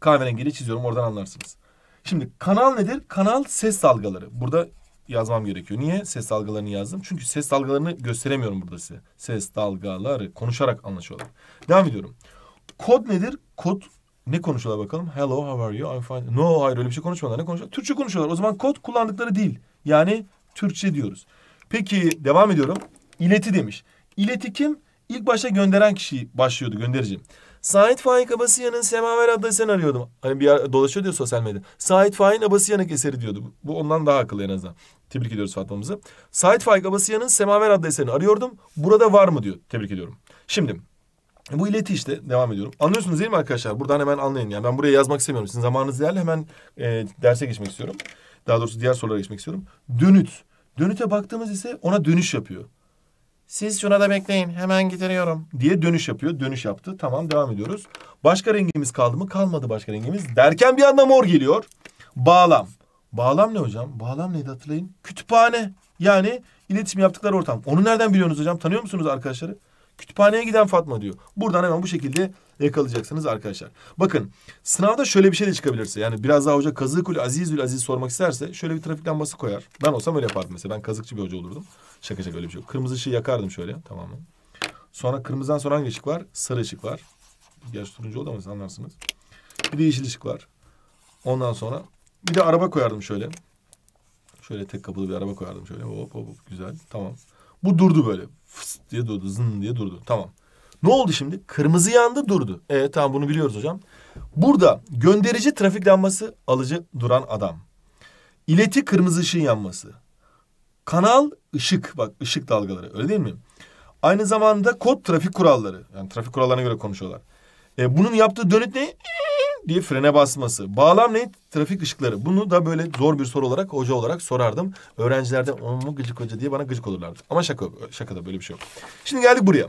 Kahverengiyle çiziyorum. Oradan anlarsınız. Şimdi kanal nedir? Kanal ses dalgaları. Burada yazmam gerekiyor. Niye ses dalgalarını yazdım? Çünkü ses dalgalarını gösteremiyorum burada size. Ses dalgaları konuşarak anlaşıyorlar. Devam ediyorum. Kod nedir? Kod ne konuşuyorlar bakalım? Hello, how are you? I'm fine. No, hayır öyle bir şey konuşmuyorlar. Ne konuşuyorlar? Türkçe konuşuyorlar. O zaman kod kullandıkları dil. Yani Türkçe diyoruz. Peki devam ediyorum. İleti demiş. İleti kim? İlk başta gönderen kişi başlıyordu gönderici. Sait Faik Abasıyan'ın Semaver adlı eserini arıyordum. Hani bir yer dolaşıyor diyor sosyal medyada. Sait Faik Abasıyan'ın eseri diyordu. Bu ondan daha akıllı en azından. Tebrik ediyoruz Fatma'mızı. Sait Faik Abasıyan'ın Semaver adlı eserini arıyordum. Burada var mı diyor. Tebrik ediyorum. Şimdi bu ileti işte devam ediyorum. Anlıyorsunuz değil mi arkadaşlar? Buradan hemen anlayın. Yani ben buraya yazmak istemiyorum. Sizin zamanınız değerli. Hemen e, derse geçmek istiyorum. Daha doğrusu diğer sorulara geçmek istiyorum. Dönüt. Dönüte baktığımız ise ona dönüş yapıyor. Siz şuna da bekleyin hemen getiriyorum diye dönüş yapıyor. Dönüş yaptı tamam devam ediyoruz. Başka rengimiz kaldı mı? Kalmadı başka rengimiz. Derken bir anda mor geliyor. Bağlam. Bağlam ne hocam? Bağlam neydi hatırlayın? Kütüphane. Yani iletişim yaptıkları ortam. Onu nereden biliyorsunuz hocam? Tanıyor musunuz arkadaşları? Kütüphaneye giden Fatma diyor. Buradan hemen bu şekilde yakalayacaksınız arkadaşlar. Bakın sınavda şöyle bir şey de çıkabilirse yani biraz daha hoca kazıkul azizül aziz sormak isterse şöyle bir trafik lambası koyar. Ben olsam öyle yapardım mesela ben kazıkçı bir hoca olurdum. Şaka şaka öyle bir şey yok. Kırmızı ışığı yakardım şöyle tamamen. Sonra kırmızıdan sonra hangi ışık var? Sarı ışık var. Gerçi turuncu oldu ama siz anlarsınız. Bir de yeşil ışık var. Ondan sonra bir de araba koyardım şöyle. Şöyle tek kapılı bir araba koyardım şöyle. Hop hop hop güzel. Tamam. Bu durdu böyle. Fıs diye durdu. Zın diye durdu. Tamam. Ne oldu şimdi? Kırmızı yandı durdu. Evet tamam bunu biliyoruz hocam. Burada gönderici trafik lambası alıcı duran adam. İleti kırmızı ışığın yanması. Kanal ışık bak ışık dalgaları öyle değil mi? Aynı zamanda kod trafik kuralları. Yani trafik kurallarına göre konuşuyorlar. E, bunun yaptığı dönüt ne? diye frene basması. Bağlam ne? Trafik ışıkları. Bunu da böyle zor bir soru olarak hoca olarak sorardım. Öğrencilerden o gıcık hoca diye bana gıcık olurlardı. Ama şaka şakada böyle bir şey yok. Şimdi geldik buraya.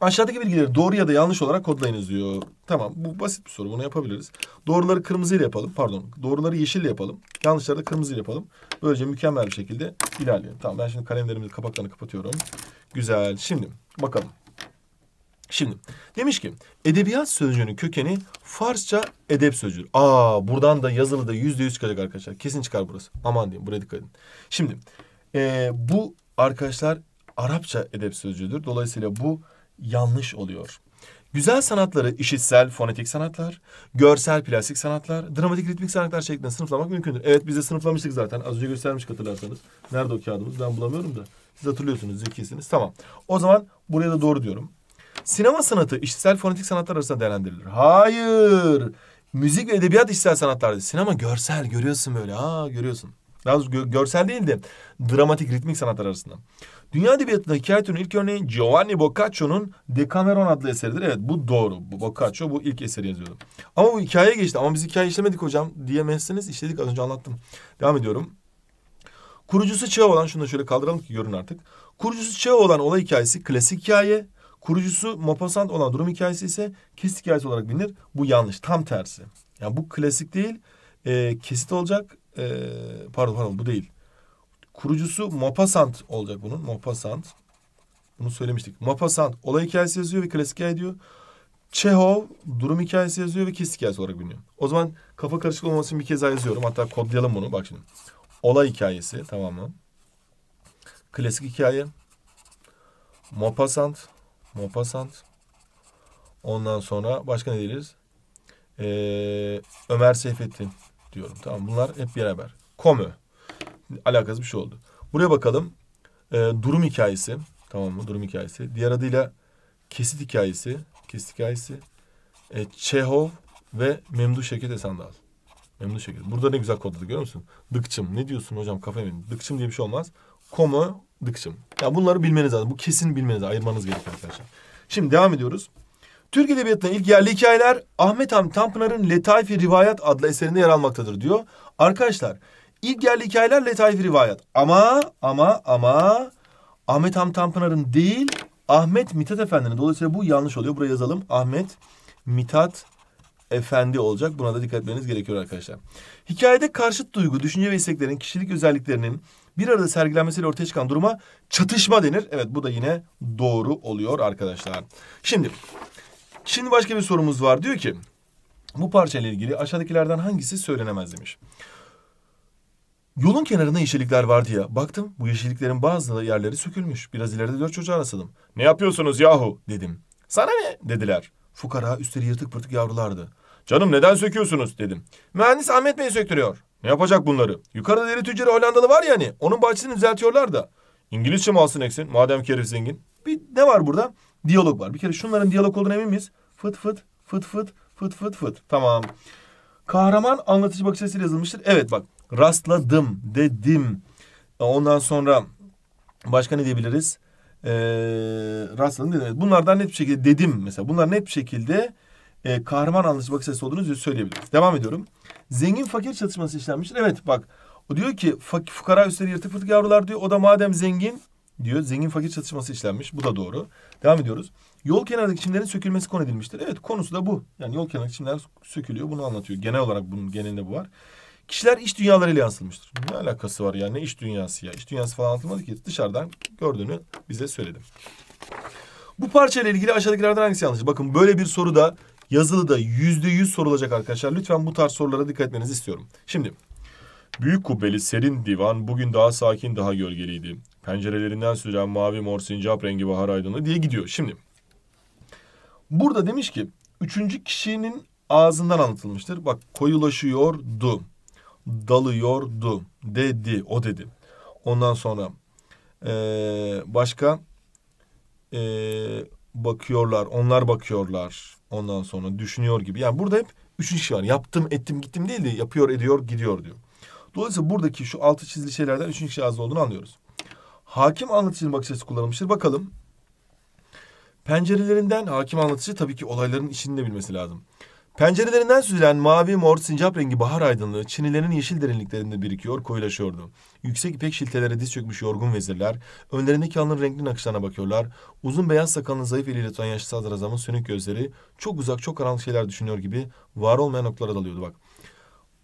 Aşağıdaki bilgileri doğru ya da yanlış olarak kodlayınız diyor. Tamam bu basit bir soru bunu yapabiliriz. Doğruları kırmızıyla yapalım pardon doğruları yeşille yapalım. Yanlışları da kırmızıyla yapalım. Böylece mükemmel bir şekilde ilerleyelim. Tamam ben şimdi kalemlerimizin kapaklarını kapatıyorum. Güzel şimdi bakalım. Şimdi demiş ki edebiyat sözcüğünün kökeni Farsça edep sözcüğü. Aa buradan da yazılı da yüzde yüz çıkacak arkadaşlar. Kesin çıkar burası. Aman diyeyim buraya dikkat edin. Şimdi e, bu arkadaşlar Arapça edep sözcüğüdür. Dolayısıyla bu yanlış oluyor. Güzel sanatları işitsel, fonetik sanatlar, görsel, plastik sanatlar, dramatik, ritmik sanatlar şeklinde sınıflamak mümkündür. Evet biz de sınıflamıştık zaten. Az önce göstermiş hatırlarsanız. Nerede o kağıdımız? Ben bulamıyorum da. Siz hatırlıyorsunuz, zekisiniz. Tamam. O zaman buraya da doğru diyorum. Sinema sanatı işitsel, fonetik sanatlar arasında değerlendirilir. Hayır. Müzik ve edebiyat işitsel sanatlardır. Sinema görsel, görüyorsun böyle. Aa görüyorsun. Daha doğrusu görsel değil de dramatik, ritmik sanatlar arasında. Dünya Edebiyatı'nda hikaye ilk örneği Giovanni Boccaccio'nun Decameron adlı eseridir. Evet bu doğru. Bu Boccaccio bu ilk eseri yazıyordu. Ama bu hikayeye geçti. Ama biz hikaye işlemedik hocam diyemezsiniz. İşledik az önce anlattım. Devam ediyorum. Kurucusu çağ olan şunu da şöyle kaldıralım ki görün artık. Kurucusu çağ olan olay hikayesi klasik hikaye. Kurucusu Maupassant olan durum hikayesi ise kesit hikayesi olarak bilinir. Bu yanlış. Tam tersi. Yani bu klasik değil. E, kesit olacak. E, pardon pardon bu değil. Kurucusu Maupassant olacak bunun. Maupassant. Bunu söylemiştik. Maupassant olay hikayesi yazıyor ve klasik hikaye diyor. Çehov durum hikayesi yazıyor ve kesik hikayesi olarak biliniyor. O zaman kafa karışık olmasın bir kez daha yazıyorum. Hatta kodlayalım bunu. Bak şimdi. Olay hikayesi tamam mı? Klasik hikaye. Maupassant. Maupassant. Ondan sonra başka ne deriz? Ee, Ömer Seyfettin diyorum. Tamam bunlar hep beraber. Komö alakasız bir şey oldu. Buraya bakalım. E, durum hikayesi. Tamam mı? Durum hikayesi. Diğer adıyla kesit hikayesi. Kesit hikayesi. E, Çehov ve Memduh Şevket Esandal. Memduh Şevket. Burada ne güzel kodladı görüyor musun? Dıkçım. Ne diyorsun hocam kafaya benim. Dıkçım diye bir şey olmaz. Komo dıkçım. Ya bunları bilmeniz lazım. Bu kesin bilmeniz lazım. Ayırmanız gerekiyor arkadaşlar. Şimdi devam ediyoruz. Türk Edebiyatı'nın ilk yerli hikayeler Ahmet Hamdi Tanpınar'ın Letaifi Rivayat adlı eserinde yer almaktadır diyor. Arkadaşlar İlk yerli hikayeler letaif rivayet. Ama ama ama Ahmet Ham Tanpınar'ın değil Ahmet Mithat Efendi'nin. Dolayısıyla bu yanlış oluyor. Buraya yazalım. Ahmet Mithat Efendi olacak. Buna da dikkat etmeniz gerekiyor arkadaşlar. Hikayede karşıt duygu, düşünce ve isteklerin, kişilik özelliklerinin bir arada sergilenmesiyle ortaya çıkan duruma çatışma denir. Evet bu da yine doğru oluyor arkadaşlar. Şimdi şimdi başka bir sorumuz var. Diyor ki bu parçayla ilgili aşağıdakilerden hangisi söylenemez demiş. Yolun kenarında yeşillikler vardı ya. Baktım bu yeşilliklerin bazı yerleri sökülmüş. Biraz ileride dört çocuğa rastladım. Ne yapıyorsunuz yahu dedim. Sana ne dediler. Fukara üstleri yırtık pırtık yavrulardı. Canım neden söküyorsunuz dedim. Mühendis Ahmet Bey söktürüyor. Ne yapacak bunları? Yukarıda deri tüccarı Hollandalı var ya hani. Onun bahçesini düzeltiyorlar da. İngilizce mi alsın eksin? Madem ki herif zengin. Bir ne var burada? Diyalog var. Bir kere şunların diyalog olduğunu emin miyiz? Fıt fıt fıt fıt fıt fıt fıt. Tamam. Kahraman anlatıcı bakış açısıyla yazılmıştır. Evet bak rastladım dedim. Ondan sonra başka ne diyebiliriz? Ee, rastladım dedim. Bunlardan net bir şekilde dedim mesela. Bunlar net bir şekilde e, kahraman anlatıcı bakış açısı olduğunu söyleyebiliriz. Devam ediyorum. Zengin fakir çatışması işlenmiştir. Evet bak o diyor ki fakir fukara üstleri yırtık fırtık yavrular diyor. O da madem zengin diyor. Zengin fakir çatışması işlenmiş. Bu da doğru. Devam ediyoruz. Yol kenarındaki çimlerin sökülmesi konu edilmiştir. Evet konusu da bu. Yani yol kenarındaki çimler sökülüyor. Bunu anlatıyor. Genel olarak bunun genelinde bu var. Kişiler iş dünyalarıyla yansılmıştır. Ne alakası var yani? Ne iş dünyası ya? İş dünyası falan anlatılmadı ki. Dışarıdan gördüğünü bize söyledim. Bu parçayla ilgili aşağıdakilerden hangisi yanlış? Bakın böyle bir soru da yazılı da yüzde yüz sorulacak arkadaşlar. Lütfen bu tarz sorulara dikkat etmenizi istiyorum. Şimdi büyük kubbeli serin divan bugün daha sakin daha gölgeliydi. Pencerelerinden süren mavi mor sincap rengi bahar aydınlığı diye gidiyor. Şimdi burada demiş ki üçüncü kişinin ağzından anlatılmıştır. Bak koyulaşıyordu dalıyordu. Dedi, o dedi. Ondan sonra e, başka e, bakıyorlar, onlar bakıyorlar. Ondan sonra düşünüyor gibi. Yani burada hep üçüncü iş şey var. Yaptım, ettim, gittim değil de yapıyor, ediyor, gidiyor diyor. Dolayısıyla buradaki şu altı çizili şeylerden üçüncü şahıs şey olduğunu anlıyoruz. Hakim anlatıcının bakış açısı kullanılmıştır. Bakalım. Pencerelerinden hakim anlatıcı tabii ki olayların içinde bilmesi lazım. Pencerelerinden süzülen mavi mor sincap rengi bahar aydınlığı çinilerin yeşil derinliklerinde birikiyor, koyulaşıyordu. Yüksek ipek şiltelere diz çökmüş yorgun vezirler, önlerindeki alnın renkli nakışlarına bakıyorlar. Uzun beyaz sakalını zayıf eliyle tutan yaşlı sadrazamın sönük gözleri çok uzak, çok karanlık şeyler düşünüyor gibi var olmayan noktalara dalıyordu bak.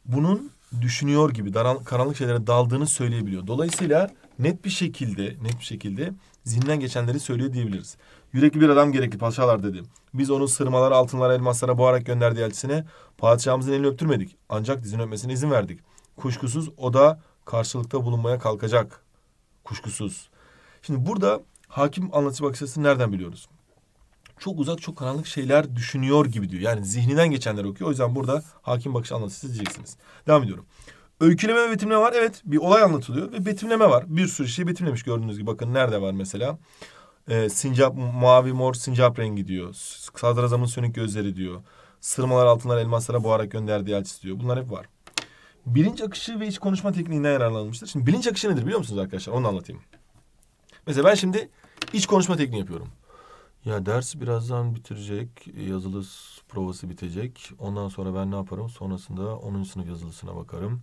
Bunun düşünüyor gibi daran, karanlık şeylere daldığını söyleyebiliyor. Dolayısıyla net bir şekilde, net bir şekilde zihninden geçenleri söylüyor diyebiliriz. Yürekli bir adam gerekli paşalar dedi. Biz onun sırmalar, altınlar, elmaslara boğarak gönderdiği elçisine padişahımızın elini öptürmedik. Ancak dizini öpmesine izin verdik. Kuşkusuz o da karşılıkta bulunmaya kalkacak. Kuşkusuz. Şimdi burada hakim anlatıcı bakış açısını nereden biliyoruz? Çok uzak, çok karanlık şeyler düşünüyor gibi diyor. Yani zihninden geçenler okuyor. O yüzden burada hakim bakış anlatısı diyeceksiniz. Devam ediyorum. Öyküleme ve betimleme var. Evet bir olay anlatılıyor ve betimleme var. Bir sürü şey betimlemiş gördüğünüz gibi. Bakın nerede var mesela. Ee, sincap mavi mor sincap rengi diyor. Sadrazamın sönük gözleri diyor. Sırmalar altınlar elmaslara boğarak gönderdiği elçisi diyor. Bunlar hep var. Bilinç akışı ve iç konuşma tekniğinden yararlanmıştır. Şimdi bilinç akışı nedir biliyor musunuz arkadaşlar? Onu anlatayım. Mesela ben şimdi iç konuşma tekniği yapıyorum. Ya ders birazdan bitirecek. Yazılı provası bitecek. Ondan sonra ben ne yaparım? Sonrasında 10. sınıf yazılısına bakarım.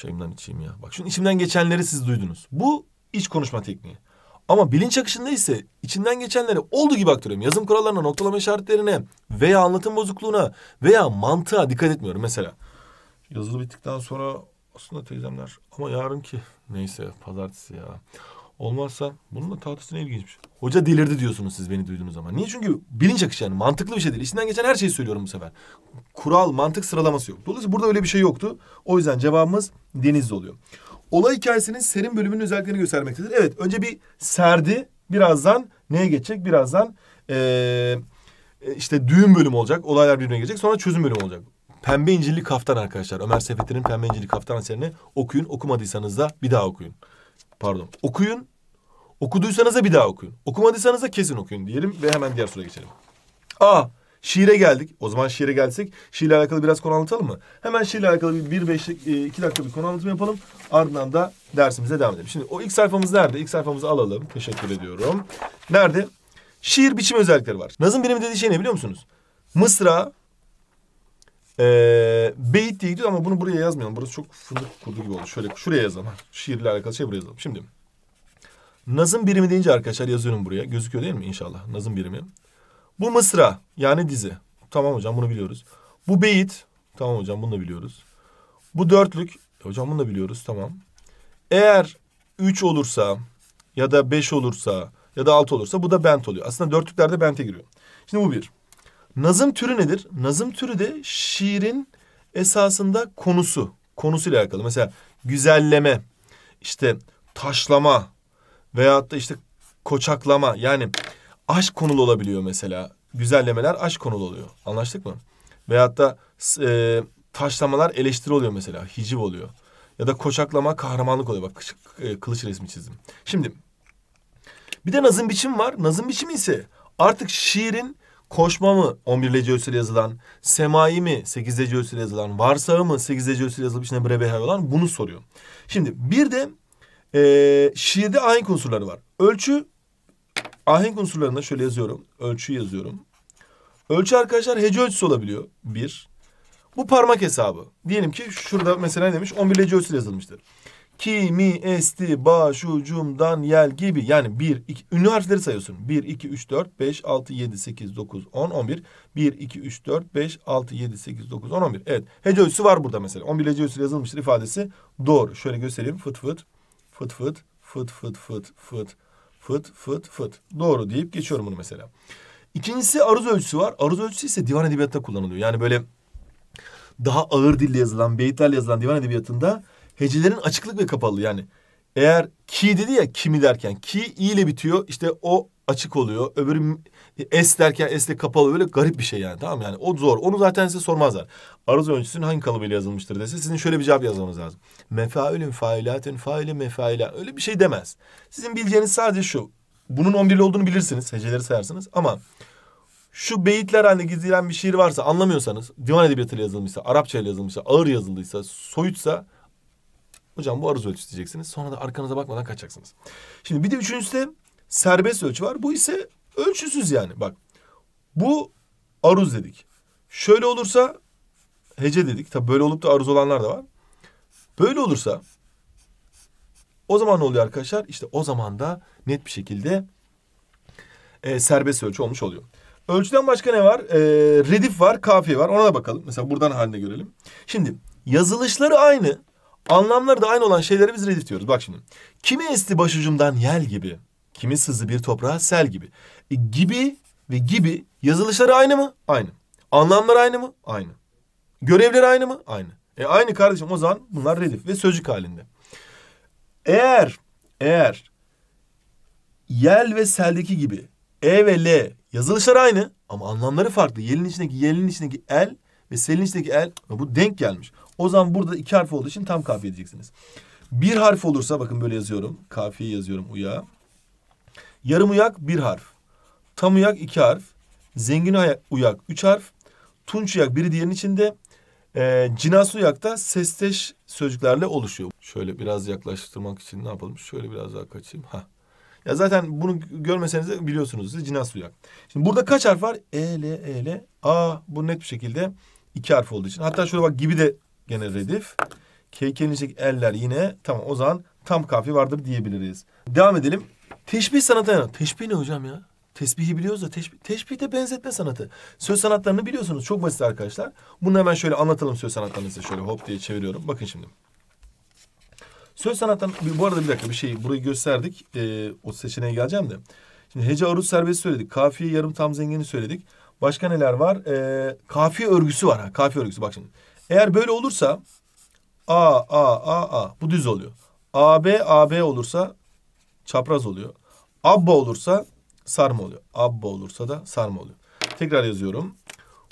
Çayımdan içeyim ya. Bak şunun içimden geçenleri siz duydunuz. Bu iç konuşma tekniği. Ama bilinç akışında ise içinden geçenleri olduğu gibi aktarıyorum. Yazım kurallarına, noktalama işaretlerine veya anlatım bozukluğuna veya mantığa dikkat etmiyorum mesela. Yazılı bittikten sonra aslında teyzemler ama yarın ki neyse pazartesi ya. Olmazsa bunun da tahtası ne ilginçmiş. Hoca delirdi diyorsunuz siz beni duyduğunuz zaman. Niye? Çünkü bilinç akışı yani mantıklı bir şey değil. İçinden geçen her şeyi söylüyorum bu sefer. Kural, mantık sıralaması yok. Dolayısıyla burada öyle bir şey yoktu. O yüzden cevabımız Denizli oluyor. Olay hikayesinin serin bölümünün özelliklerini göstermektedir. Evet önce bir serdi birazdan neye geçecek? Birazdan ee, işte düğün bölümü olacak. Olaylar birbirine gelecek. Sonra çözüm bölümü olacak. Pembe İncilli Kaftan arkadaşlar. Ömer Seyfettin'in Pembe İncilli Kaftan eserini okuyun. Okumadıysanız da bir daha okuyun. Pardon. Okuyun Okuduysanız da bir daha okuyun. Okumadıysanız da kesin okuyun diyelim ve hemen diğer soruya geçelim. A. Şiire geldik. O zaman şiire gelsek şiirle alakalı biraz konu anlatalım mı? Hemen şiirle alakalı bir, bir beşlik, e, iki dakika bir konu anlatımı yapalım. Ardından da dersimize devam edelim. Şimdi o ilk sayfamız nerede? İlk sayfamızı alalım. Teşekkür ediyorum. Nerede? Şiir biçim özellikleri var. Nazım birimi dediği şey ne biliyor musunuz? Mısra, e, beyit diye gidiyor ama bunu buraya yazmayalım. Burası çok fındık kurdu gibi oldu. Şöyle şuraya yazalım. Şiirle alakalı şey buraya yazalım. Şimdi Nazım birimi deyince arkadaşlar yazıyorum buraya. Gözüküyor değil mi inşallah? Nazım birimi. Bu mısra yani dizi. Tamam hocam bunu biliyoruz. Bu beyit. Tamam hocam bunu da biliyoruz. Bu dörtlük. E hocam bunu da biliyoruz tamam. Eğer üç olursa ya da beş olursa ya da altı olursa bu da bent oluyor. Aslında dörtlüklerde bente giriyor. Şimdi bu bir. Nazım türü nedir? Nazım türü de şiirin esasında konusu. Konusuyla alakalı. Mesela güzelleme, işte taşlama, Veyahut da işte koçaklama yani aşk konulu olabiliyor mesela. Güzellemeler aşk konulu oluyor. Anlaştık mı? Veyahut da e, taşlamalar eleştiri oluyor mesela. Hiciv oluyor. Ya da koçaklama kahramanlık oluyor. Bak e, kılıç, resmi çizdim. Şimdi bir de nazım biçim var. Nazım biçimi ise artık şiirin koşma mı 11 lece yazılan, semai mi 8 lece yazılan, varsağı mı 8 lece usulü yazılıp içine brebehay olan bunu soruyor. Şimdi bir de e, şiirde ahenk unsurları var. Ölçü ahenk unsurlarına şöyle yazıyorum. Ölçü yazıyorum. Ölçü arkadaşlar hece ölçüsü olabiliyor. Bir. Bu parmak hesabı. Diyelim ki şurada mesela ne demiş 11 hece ölçüsü yazılmıştır. Ki, mi, esti, baş, ucumdan, yel gibi. Yani bir, iki, ünlü harfleri sayıyorsun. Bir, iki, üç, dört, beş, altı, yedi, sekiz, dokuz, on, on bir. Bir, iki, üç, dört, beş, altı, yedi, sekiz, dokuz, on, on bir. Evet. Hece ölçüsü var burada mesela. On bir hece ölçüsü yazılmıştır ifadesi. Doğru. Şöyle göstereyim. Fıt fıt fıt fıt fıt fıt fıt fıt fıt fıt fıt. Doğru deyip geçiyorum bunu mesela. İkincisi aruz ölçüsü var. Aruz ölçüsü ise divan edebiyatta kullanılıyor. Yani böyle daha ağır dille yazılan, beyitlerle yazılan divan edebiyatında hecelerin açıklık ve kapalı yani. Eğer ki dedi ya kimi derken ki i ile bitiyor. İşte o açık oluyor. Öbürü es derken esle kapalı böyle garip bir şey yani tamam mı? Yani o zor. Onu zaten size sormazlar. Aruz öncüsünün hangi kalıbıyla yazılmıştır dese sizin şöyle bir cevap yazmanız lazım. Mefaülün failatün faile mefaila öyle bir şey demez. Sizin bileceğiniz sadece şu. Bunun 11 olduğunu bilirsiniz. Heceleri sayarsınız ama şu beyitler halinde gizlenen bir şiir varsa anlamıyorsanız divan edebiyatıyla yazılmışsa, Arapça ile yazılmışsa, ağır yazıldıysa, soyutsa hocam bu arız ölçüsü diyeceksiniz. Sonra da arkanıza bakmadan kaçacaksınız. Şimdi bir de üçüncüsü de serbest ölçü var. Bu ise ölçüsüz yani. Bak bu aruz dedik. Şöyle olursa hece dedik. Tabi böyle olup da aruz olanlar da var. Böyle olursa o zaman ne oluyor arkadaşlar? İşte o zaman da net bir şekilde e, serbest ölçü olmuş oluyor. Ölçüden başka ne var? E, redif var, kafiye var. Ona da bakalım. Mesela buradan haline görelim. Şimdi yazılışları aynı, anlamları da aynı olan şeylere biz redif diyoruz. Bak şimdi. Kimi esti başucumdan yel gibi. Kimin sızı bir toprağa sel gibi. E, gibi ve gibi yazılışları aynı mı? Aynı. anlamlar aynı mı? Aynı. görevler aynı mı? Aynı. E aynı kardeşim o zaman bunlar redif ve sözcük halinde. Eğer eğer yel ve seldeki gibi e ve l yazılışlar aynı ama anlamları farklı. Yelin içindeki yelin içindeki el ve selin içindeki el bu denk gelmiş. O zaman burada iki harf olduğu için tam kafiye edeceksiniz Bir harf olursa bakın böyle yazıyorum. Kafiye yazıyorum uya. Yarım uyak bir harf. Tam uyak iki harf. Zengin uyak üç harf. Tunç uyak biri diğerinin içinde. E, ee, cinas uyak da sesteş sözcüklerle oluşuyor. Şöyle biraz yaklaştırmak için ne yapalım? Şöyle biraz daha kaçayım. Ha. Ya zaten bunu görmeseniz de biliyorsunuz siz cinas uyak. Şimdi burada kaç harf var? E, L, E, L. A bu net bir şekilde iki harf olduğu için. Hatta şöyle bak gibi de gene redif. Keykelinecek eller yine tamam o zaman tam kafi vardır diyebiliriz. Devam edelim. Teşbih sanatı yani. Teşbih ne hocam ya? Tesbihi biliyoruz da teşbih, teşbih de benzetme sanatı. Söz sanatlarını biliyorsunuz. Çok basit arkadaşlar. Bunu hemen şöyle anlatalım söz sanatlarını Şöyle hop diye çeviriyorum. Bakın şimdi. Söz sanattan bu arada bir dakika bir şey burayı gösterdik. Ee, o seçeneğe geleceğim de. Şimdi hece aruz serbest söyledik. Kafiye yarım tam zengini söyledik. Başka neler var? Ee, kafiye örgüsü var. Ha, kafiye örgüsü bak şimdi. Eğer böyle olursa A A A A bu düz oluyor. A B A B olursa çapraz oluyor. Abba olursa sarma oluyor. Abba olursa da sarma oluyor. Tekrar yazıyorum.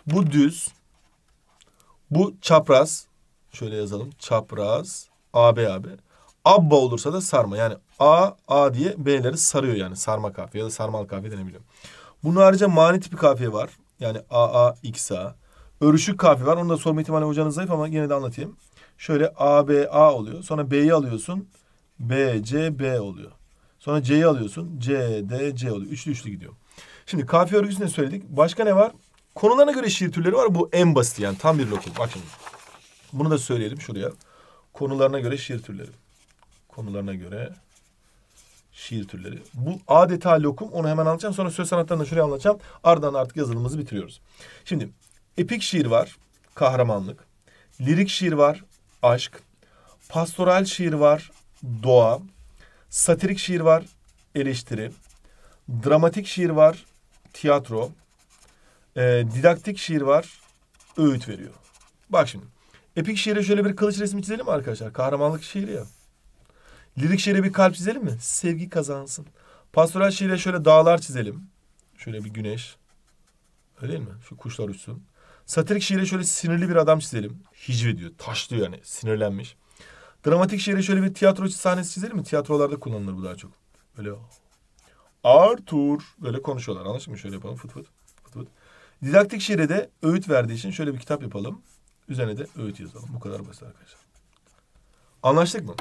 Bu düz. Bu çapraz. Şöyle yazalım. Çapraz. AB AB. Abba olursa da sarma. Yani A, A diye B'leri sarıyor yani. Sarma kafiye ya da sarmal kafiye denebiliyor. Bunun ayrıca mani tipi kafiye var. Yani A, A, X, A. Örüşük kafiye var. Onu da sorma ihtimali hocanız zayıf ama yine de anlatayım. Şöyle A, B, A oluyor. Sonra B'yi alıyorsun. B, C, B oluyor. Sonra C'yi alıyorsun. C, D, C oluyor. Üçlü üçlü gidiyor. Şimdi kafiye örgüsünü söyledik. Başka ne var? Konularına göre şiir türleri var. Bu en basit yani tam bir lokum. Bak Bunu da söyleyelim şuraya. Konularına göre şiir türleri. Konularına göre şiir türleri. Bu adeta lokum. Onu hemen anlatacağım. Sonra söz sanatlarını şuraya anlatacağım. Ardından artık yazılımımızı bitiriyoruz. Şimdi epik şiir var. Kahramanlık. Lirik şiir var. Aşk. Pastoral şiir var. Doğa. Satirik şiir var, eleştiri. Dramatik şiir var, tiyatro. E, didaktik şiir var, öğüt veriyor. Bak şimdi. Epik şiire şöyle bir kılıç resmi çizelim mi arkadaşlar? Kahramanlık şiiri ya. Lirik şiire bir kalp çizelim mi? Sevgi kazansın. Pastoral şiire şöyle dağlar çizelim. Şöyle bir güneş. Öyle değil mi? Şu kuşlar uçsun. Satirik şiire şöyle sinirli bir adam çizelim. Hicve diyor. Taş yani. Sinirlenmiş. Dramatik şiiri şöyle bir tiyatro sahnesi çizelim mi? Tiyatrolarda kullanılır bu daha çok. Böyle Arthur böyle konuşuyorlar. Anlaşıldı mı? Şöyle yapalım. Fıt fıt. fıt, fıt. Didaktik şiire de öğüt verdiği için şöyle bir kitap yapalım. Üzerine de öğüt yazalım. Bu kadar basit arkadaşlar. Anlaştık mı?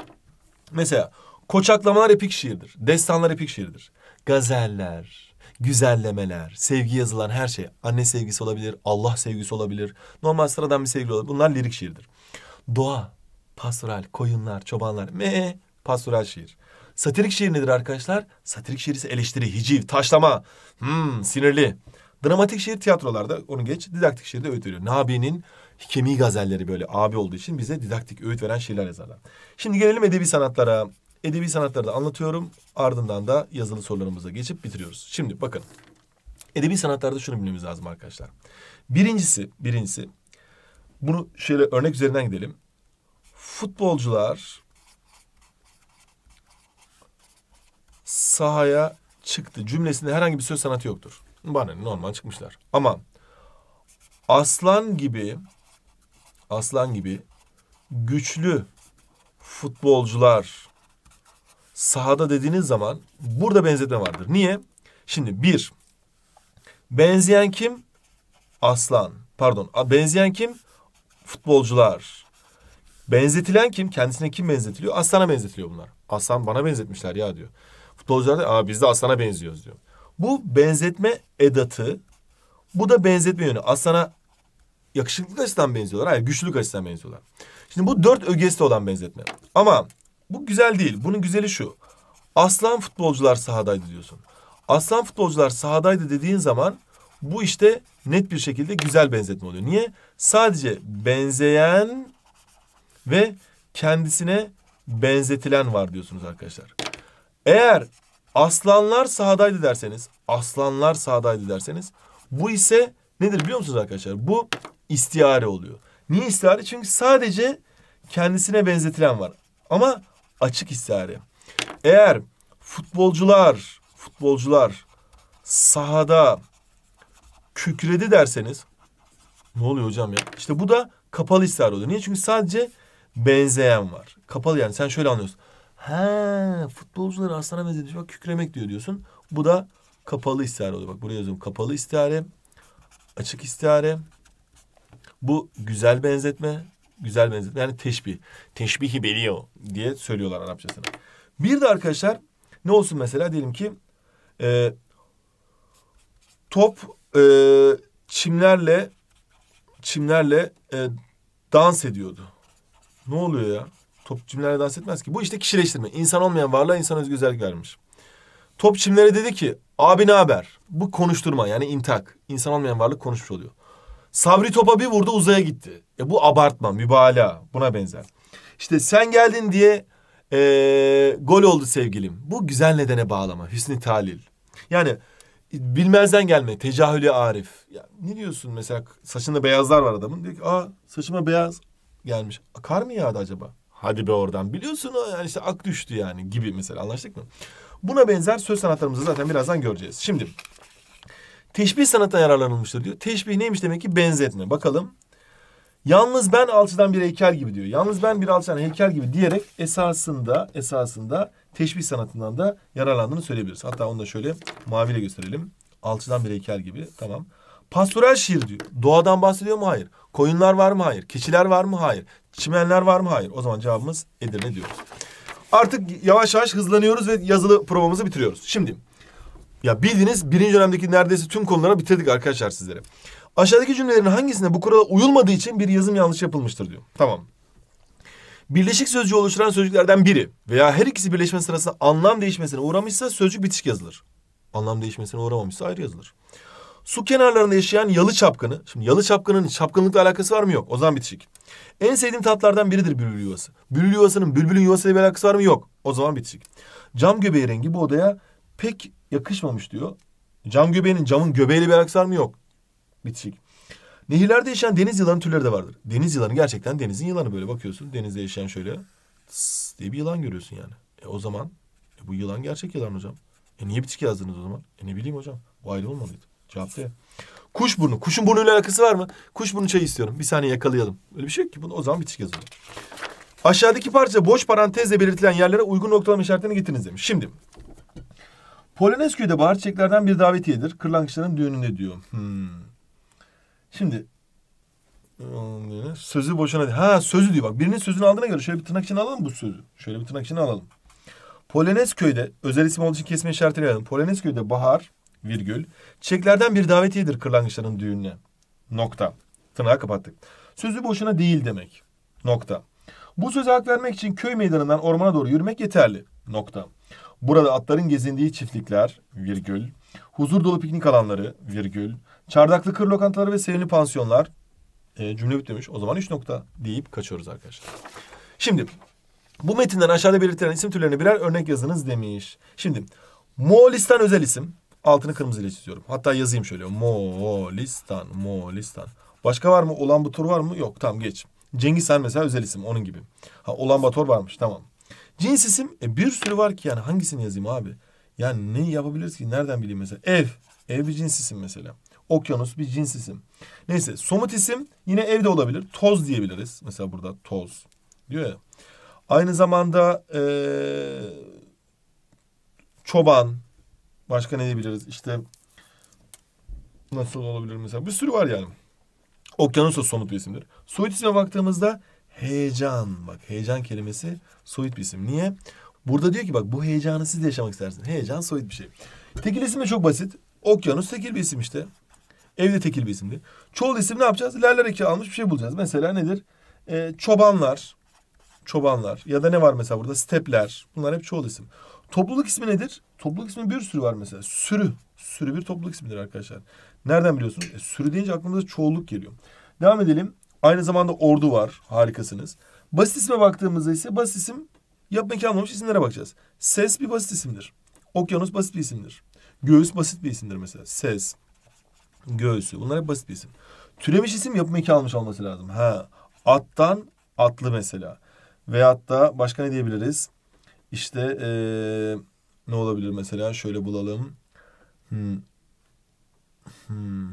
Mesela koçaklamalar epik şiirdir. Destanlar epik şiirdir. Gazeller, güzellemeler, sevgi yazılan her şey. Anne sevgisi olabilir, Allah sevgisi olabilir. Normal sıradan bir sevgi olabilir. Bunlar lirik şiirdir. Doğa, Pastoral, koyunlar, çobanlar. Me pastoral şiir. Satirik şiir nedir arkadaşlar? Satirik şiir ise eleştiri, hiciv, taşlama. Hmm, sinirli. Dramatik şiir tiyatrolarda, onu geç, didaktik şiirde öğüt veriyor. Nabi'nin hikemi gazelleri böyle abi olduğu için bize didaktik öğüt veren şiirler yazarlar. Şimdi gelelim edebi sanatlara. Edebi sanatları da anlatıyorum. Ardından da yazılı sorularımıza geçip bitiriyoruz. Şimdi bakın. Edebi sanatlarda şunu bilmemiz lazım arkadaşlar. Birincisi, birincisi bunu şöyle örnek üzerinden gidelim futbolcular sahaya çıktı cümlesinde herhangi bir söz sanatı yoktur. Bana normal çıkmışlar. Ama aslan gibi aslan gibi güçlü futbolcular sahada dediğiniz zaman burada benzetme vardır. Niye? Şimdi bir benzeyen kim? Aslan. Pardon. Benzeyen kim? Futbolcular. Benzetilen kim? Kendisine kim benzetiliyor? Aslana benzetiliyor bunlar. Aslan bana benzetmişler ya diyor. Futbolcular da Aa, biz de aslana benziyoruz diyor. Bu benzetme edatı bu da benzetme yönü. Aslana yakışıklık açısından benziyorlar. Hayır güçlülük açısından benziyorlar. Şimdi bu dört ögesi olan benzetme. Ama bu güzel değil. Bunun güzeli şu. Aslan futbolcular sahadaydı diyorsun. Aslan futbolcular sahadaydı dediğin zaman bu işte net bir şekilde güzel benzetme oluyor. Niye? Sadece benzeyen ve kendisine benzetilen var diyorsunuz arkadaşlar. Eğer aslanlar sahadaydı derseniz, aslanlar sahadaydı derseniz bu ise nedir biliyor musunuz arkadaşlar? Bu istiare oluyor. Niye istiare? Çünkü sadece kendisine benzetilen var. Ama açık istiare. Eğer futbolcular, futbolcular sahada kükredi derseniz ne oluyor hocam ya? İşte bu da kapalı istiare oluyor. Niye? Çünkü sadece benzeyen var. Kapalı yani sen şöyle anlıyorsun. He futbolcuları aslana benzetmiş bak kükremek diyor diyorsun. Bu da kapalı istihare oluyor. Bak buraya yazıyorum. Kapalı istihare, açık istihare. Bu güzel benzetme, güzel benzetme yani teşbih. Teşbihi beliyor diye söylüyorlar Arapçasına. Bir de arkadaşlar ne olsun mesela diyelim ki e, top e, çimlerle çimlerle e, dans ediyordu. Ne oluyor ya? Top çimlere dans etmez ki. Bu işte kişileştirme. İnsan olmayan varlığa insan özgü özellik vermiş. Top çimlere dedi ki abi ne haber? Bu konuşturma yani intak. İnsan olmayan varlık konuşmuş oluyor. Sabri topa bir vurdu uzaya gitti. E bu abartma, mübalağa buna benzer. İşte sen geldin diye ee, gol oldu sevgilim. Bu güzel nedene bağlama, hüsnü talil. Yani bilmezden gelme, tecahülü arif. Ya, ne diyorsun mesela saçında beyazlar var adamın. Diyor ki aa saçıma beyaz, gelmiş. Kar mı yağdı acaba? Hadi be oradan. Biliyorsun o yani işte ak düştü yani gibi mesela anlaştık mı? Buna benzer söz sanatlarımızı zaten birazdan göreceğiz. Şimdi teşbih sanatına yararlanılmıştır diyor. Teşbih neymiş demek ki benzetme. Bakalım. Yalnız ben alçıdan bir heykel gibi diyor. Yalnız ben bir alçıdan heykel gibi diyerek esasında esasında teşbih sanatından da yararlandığını söyleyebiliriz. Hatta onu da şöyle maviyle gösterelim. Alçıdan bir heykel gibi. Tamam. Pastoral şiir diyor. Doğadan bahsediyor mu? Hayır. Koyunlar var mı? Hayır. Keçiler var mı? Hayır. Çimenler var mı? Hayır. O zaman cevabımız Edirne diyoruz. Artık yavaş yavaş hızlanıyoruz ve yazılı provamızı bitiriyoruz. Şimdi ya bildiğiniz birinci dönemdeki neredeyse tüm konulara bitirdik arkadaşlar sizlere. Aşağıdaki cümlelerin hangisinde bu kurala uyulmadığı için bir yazım yanlış yapılmıştır diyor. Tamam. Birleşik sözcü oluşturan sözcüklerden biri veya her ikisi birleşme sırasında anlam değişmesine uğramışsa sözcük bitişik yazılır. Anlam değişmesine uğramamışsa ayrı yazılır. Su kenarlarında yaşayan yalı çapkını. Şimdi yalı çapkının çapkınlıkla alakası var mı? Yok. O zaman bitişik. En sevdiğim tatlardan biridir bülbül yuvası. Bülbül yuvasının bülbülün yuvasıyla bir alakası var mı? Yok. O zaman bitişik. Cam göbeği rengi bu odaya pek yakışmamış diyor. Cam göbeğinin camın göbeğiyle bir alakası var mı? Yok. Bitişik. Nehirlerde yaşayan deniz yılanı türleri de vardır. Deniz yılanı gerçekten denizin yılanı böyle bakıyorsun. Denizde yaşayan şöyle tıs diye bir yılan görüyorsun yani. E o zaman e bu yılan gerçek yılan hocam. E niye bitişik yazdınız o zaman? E ne bileyim hocam. Bu ayrı olmalıydı. Cevap ya. Kuş burnu. Kuşun burnuyla alakası var mı? Kuş burnu çayı istiyorum. Bir saniye yakalayalım. Öyle bir şey yok ki. Bunu o zaman bitiş yazalım. Aşağıdaki parça boş parantezle belirtilen yerlere uygun noktalama işaretini getiriniz demiş. Şimdi Polonezköy'de bahar çiçeklerden bir davetiyedir. Kırlangıçların düğününde diyor. Hmm. Şimdi sözü boşuna ha sözü diyor bak birinin sözünü aldığına göre şöyle bir tırnak içine alalım bu sözü. Şöyle bir tırnak içine alalım. Polonezköy'de özel isim olduğu için kesme işaretini verelim. Polonezköy'de bahar virgül. Çiçeklerden bir davetiyedir kırlangıçların düğününe. Nokta. Tırnağı kapattık. Sözü boşuna değil demek. Nokta. Bu söze hak vermek için köy meydanından ormana doğru yürümek yeterli. Nokta. Burada atların gezindiği çiftlikler, virgül, huzur dolu piknik alanları, virgül, çardaklı kır lokantaları ve sevimli pansiyonlar, e, cümle bitmemiş. O zaman üç nokta deyip kaçıyoruz arkadaşlar. Şimdi bu metinden aşağıda belirtilen isim türlerine birer örnek yazınız demiş. Şimdi Moğolistan özel isim. Altını kırmızıyla çiziyorum. Hatta yazayım şöyle. Moğolistan, Moğolistan. Başka var mı? Ulan Bator var mı? Yok tamam geç. Cengiz Han mesela özel isim onun gibi. Ha Ulan Bator varmış tamam. Cins isim e, bir sürü var ki yani hangisini yazayım abi? Yani ne yapabiliriz ki? Nereden bileyim mesela? Ev. Ev bir cins isim mesela. Okyanus bir cins isim. Neyse somut isim yine evde olabilir. Toz diyebiliriz. Mesela burada toz diyor ya. Aynı zamanda ee, çoban, Başka ne diyebiliriz? İşte nasıl olabilir mesela? Bir sürü var yani. Okyanusos somut bir isimdir. Soyut isme baktığımızda heyecan. Bak heyecan kelimesi soyut bir isim. Niye? Burada diyor ki bak bu heyecanı siz de yaşamak istersiniz. Heyecan soyut bir şey. Tekil isim de çok basit. Okyanus tekil bir isim işte. Evde tekil bir isimdi. Çoğul isim ne yapacağız? Lerler almış bir şey bulacağız. Mesela nedir? Ee, çobanlar. Çobanlar. Ya da ne var mesela burada? Stepler. Bunlar hep çoğul isim. Topluluk ismi nedir? Topluluk ismi bir sürü var mesela. Sürü. Sürü bir topluluk ismidir arkadaşlar. Nereden biliyorsunuz? E, sürü deyince aklımıza çoğulluk geliyor. Devam edelim. Aynı zamanda ordu var. Harikasınız. Basit isme baktığımızda ise basit isim yap mekan olmuş isimlere bakacağız. Ses bir basit isimdir. Okyanus basit bir isimdir. Göğüs basit bir isimdir mesela. Ses, göğsü. Bunlar hep basit bir isim. Türemiş isim yapı mekan almış olması lazım. Ha. Attan atlı mesela. Veyahut da başka ne diyebiliriz? İşte ee, ne olabilir mesela? Şöyle bulalım. Hmm. Hmm.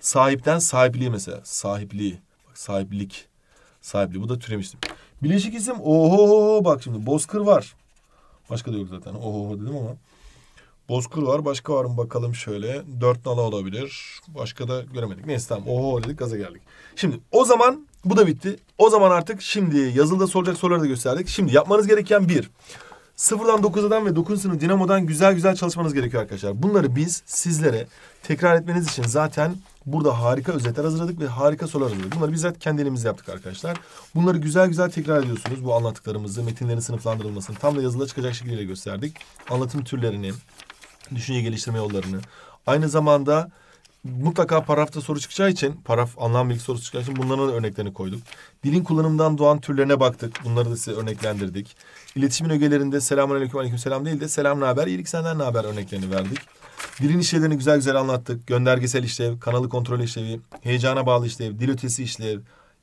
Sahipten sahipliği mesela. Sahipliği. Bak, sahiplik. Sahipliği. Bu da türemiştim. Bileşik isim. Oho bak şimdi. Bozkır var. Başka da yok zaten. Oho dedim ama. Bozkır var. Başka var mı bakalım şöyle. Dört nala olabilir. Başka da göremedik. Neyse tamam. Oho dedik gaza geldik. Şimdi o zaman bu da bitti. O zaman artık şimdi yazılıda soracak soruları da gösterdik. Şimdi yapmanız gereken bir. Sıfırdan 9'dan ve 9 sınıf dinamodan güzel güzel çalışmanız gerekiyor arkadaşlar. Bunları biz sizlere tekrar etmeniz için zaten burada harika özetler hazırladık ve harika sorular hazırladık. Bunları bizzat kendi elimizle yaptık arkadaşlar. Bunları güzel güzel tekrar ediyorsunuz. Bu anlattıklarımızı, metinlerin sınıflandırılmasını tam da yazılıda çıkacak şekilde gösterdik. Anlatım türlerini, düşünce geliştirme yollarını. Aynı zamanda mutlaka parafta soru çıkacağı için, paraf anlam bilgi sorusu çıkacağı için bunların örneklerini koyduk. Dilin kullanımından doğan türlerine baktık. Bunları da size örneklendirdik. İletişimin ögelerinde selamun aleyküm aleyküm selam değil de selam ne haber, iyilik senden ne haber örneklerini verdik. Dilin işlevlerini güzel güzel anlattık. Göndergesel işlev, kanalı kontrol işlevi, heyecana bağlı işlev, dil ötesi işlev,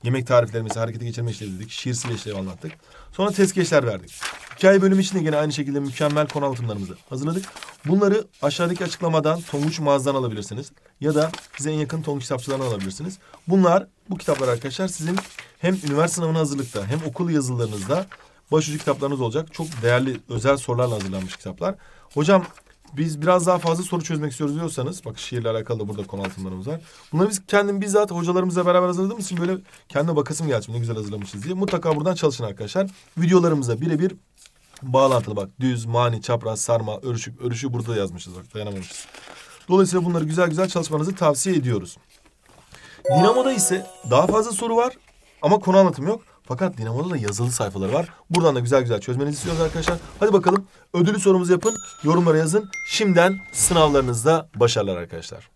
Yemek tariflerimizi harekete geçirme işleri dedik. Şiir sile işleri anlattık. Sonra test geçler verdik. Hikaye bölümü için de yine aynı şekilde mükemmel konu anlatımlarımızı hazırladık. Bunları aşağıdaki açıklamadan Tonguç mağazdan alabilirsiniz. Ya da size en yakın Tonguç kitapçılarından alabilirsiniz. Bunlar bu kitaplar arkadaşlar sizin hem üniversite sınavına hazırlıkta hem okul yazılarınızda başucu kitaplarınız olacak. Çok değerli özel sorularla hazırlanmış kitaplar. Hocam biz biraz daha fazla soru çözmek istiyoruz diyorsanız bak şiirle alakalı da burada konu altınlarımız var. Bunları biz kendim bizzat hocalarımızla beraber hazırladığımız için böyle kendi bakasım geldi ne güzel hazırlamışız diye. Mutlaka buradan çalışın arkadaşlar. Videolarımıza birebir bağlantılı bak. Düz, mani, çapraz, sarma, örüşük. Örüşü burada yazmışız bak dayanamamışız. Dolayısıyla bunları güzel güzel çalışmanızı tavsiye ediyoruz. Dinamo'da ise daha fazla soru var ama konu anlatım yok. Fakat Dinamo'da da yazılı sayfaları var. Buradan da güzel güzel çözmenizi istiyoruz arkadaşlar. Hadi bakalım ödülü sorumuzu yapın. Yorumlara yazın. Şimdiden sınavlarınızda başarılar arkadaşlar.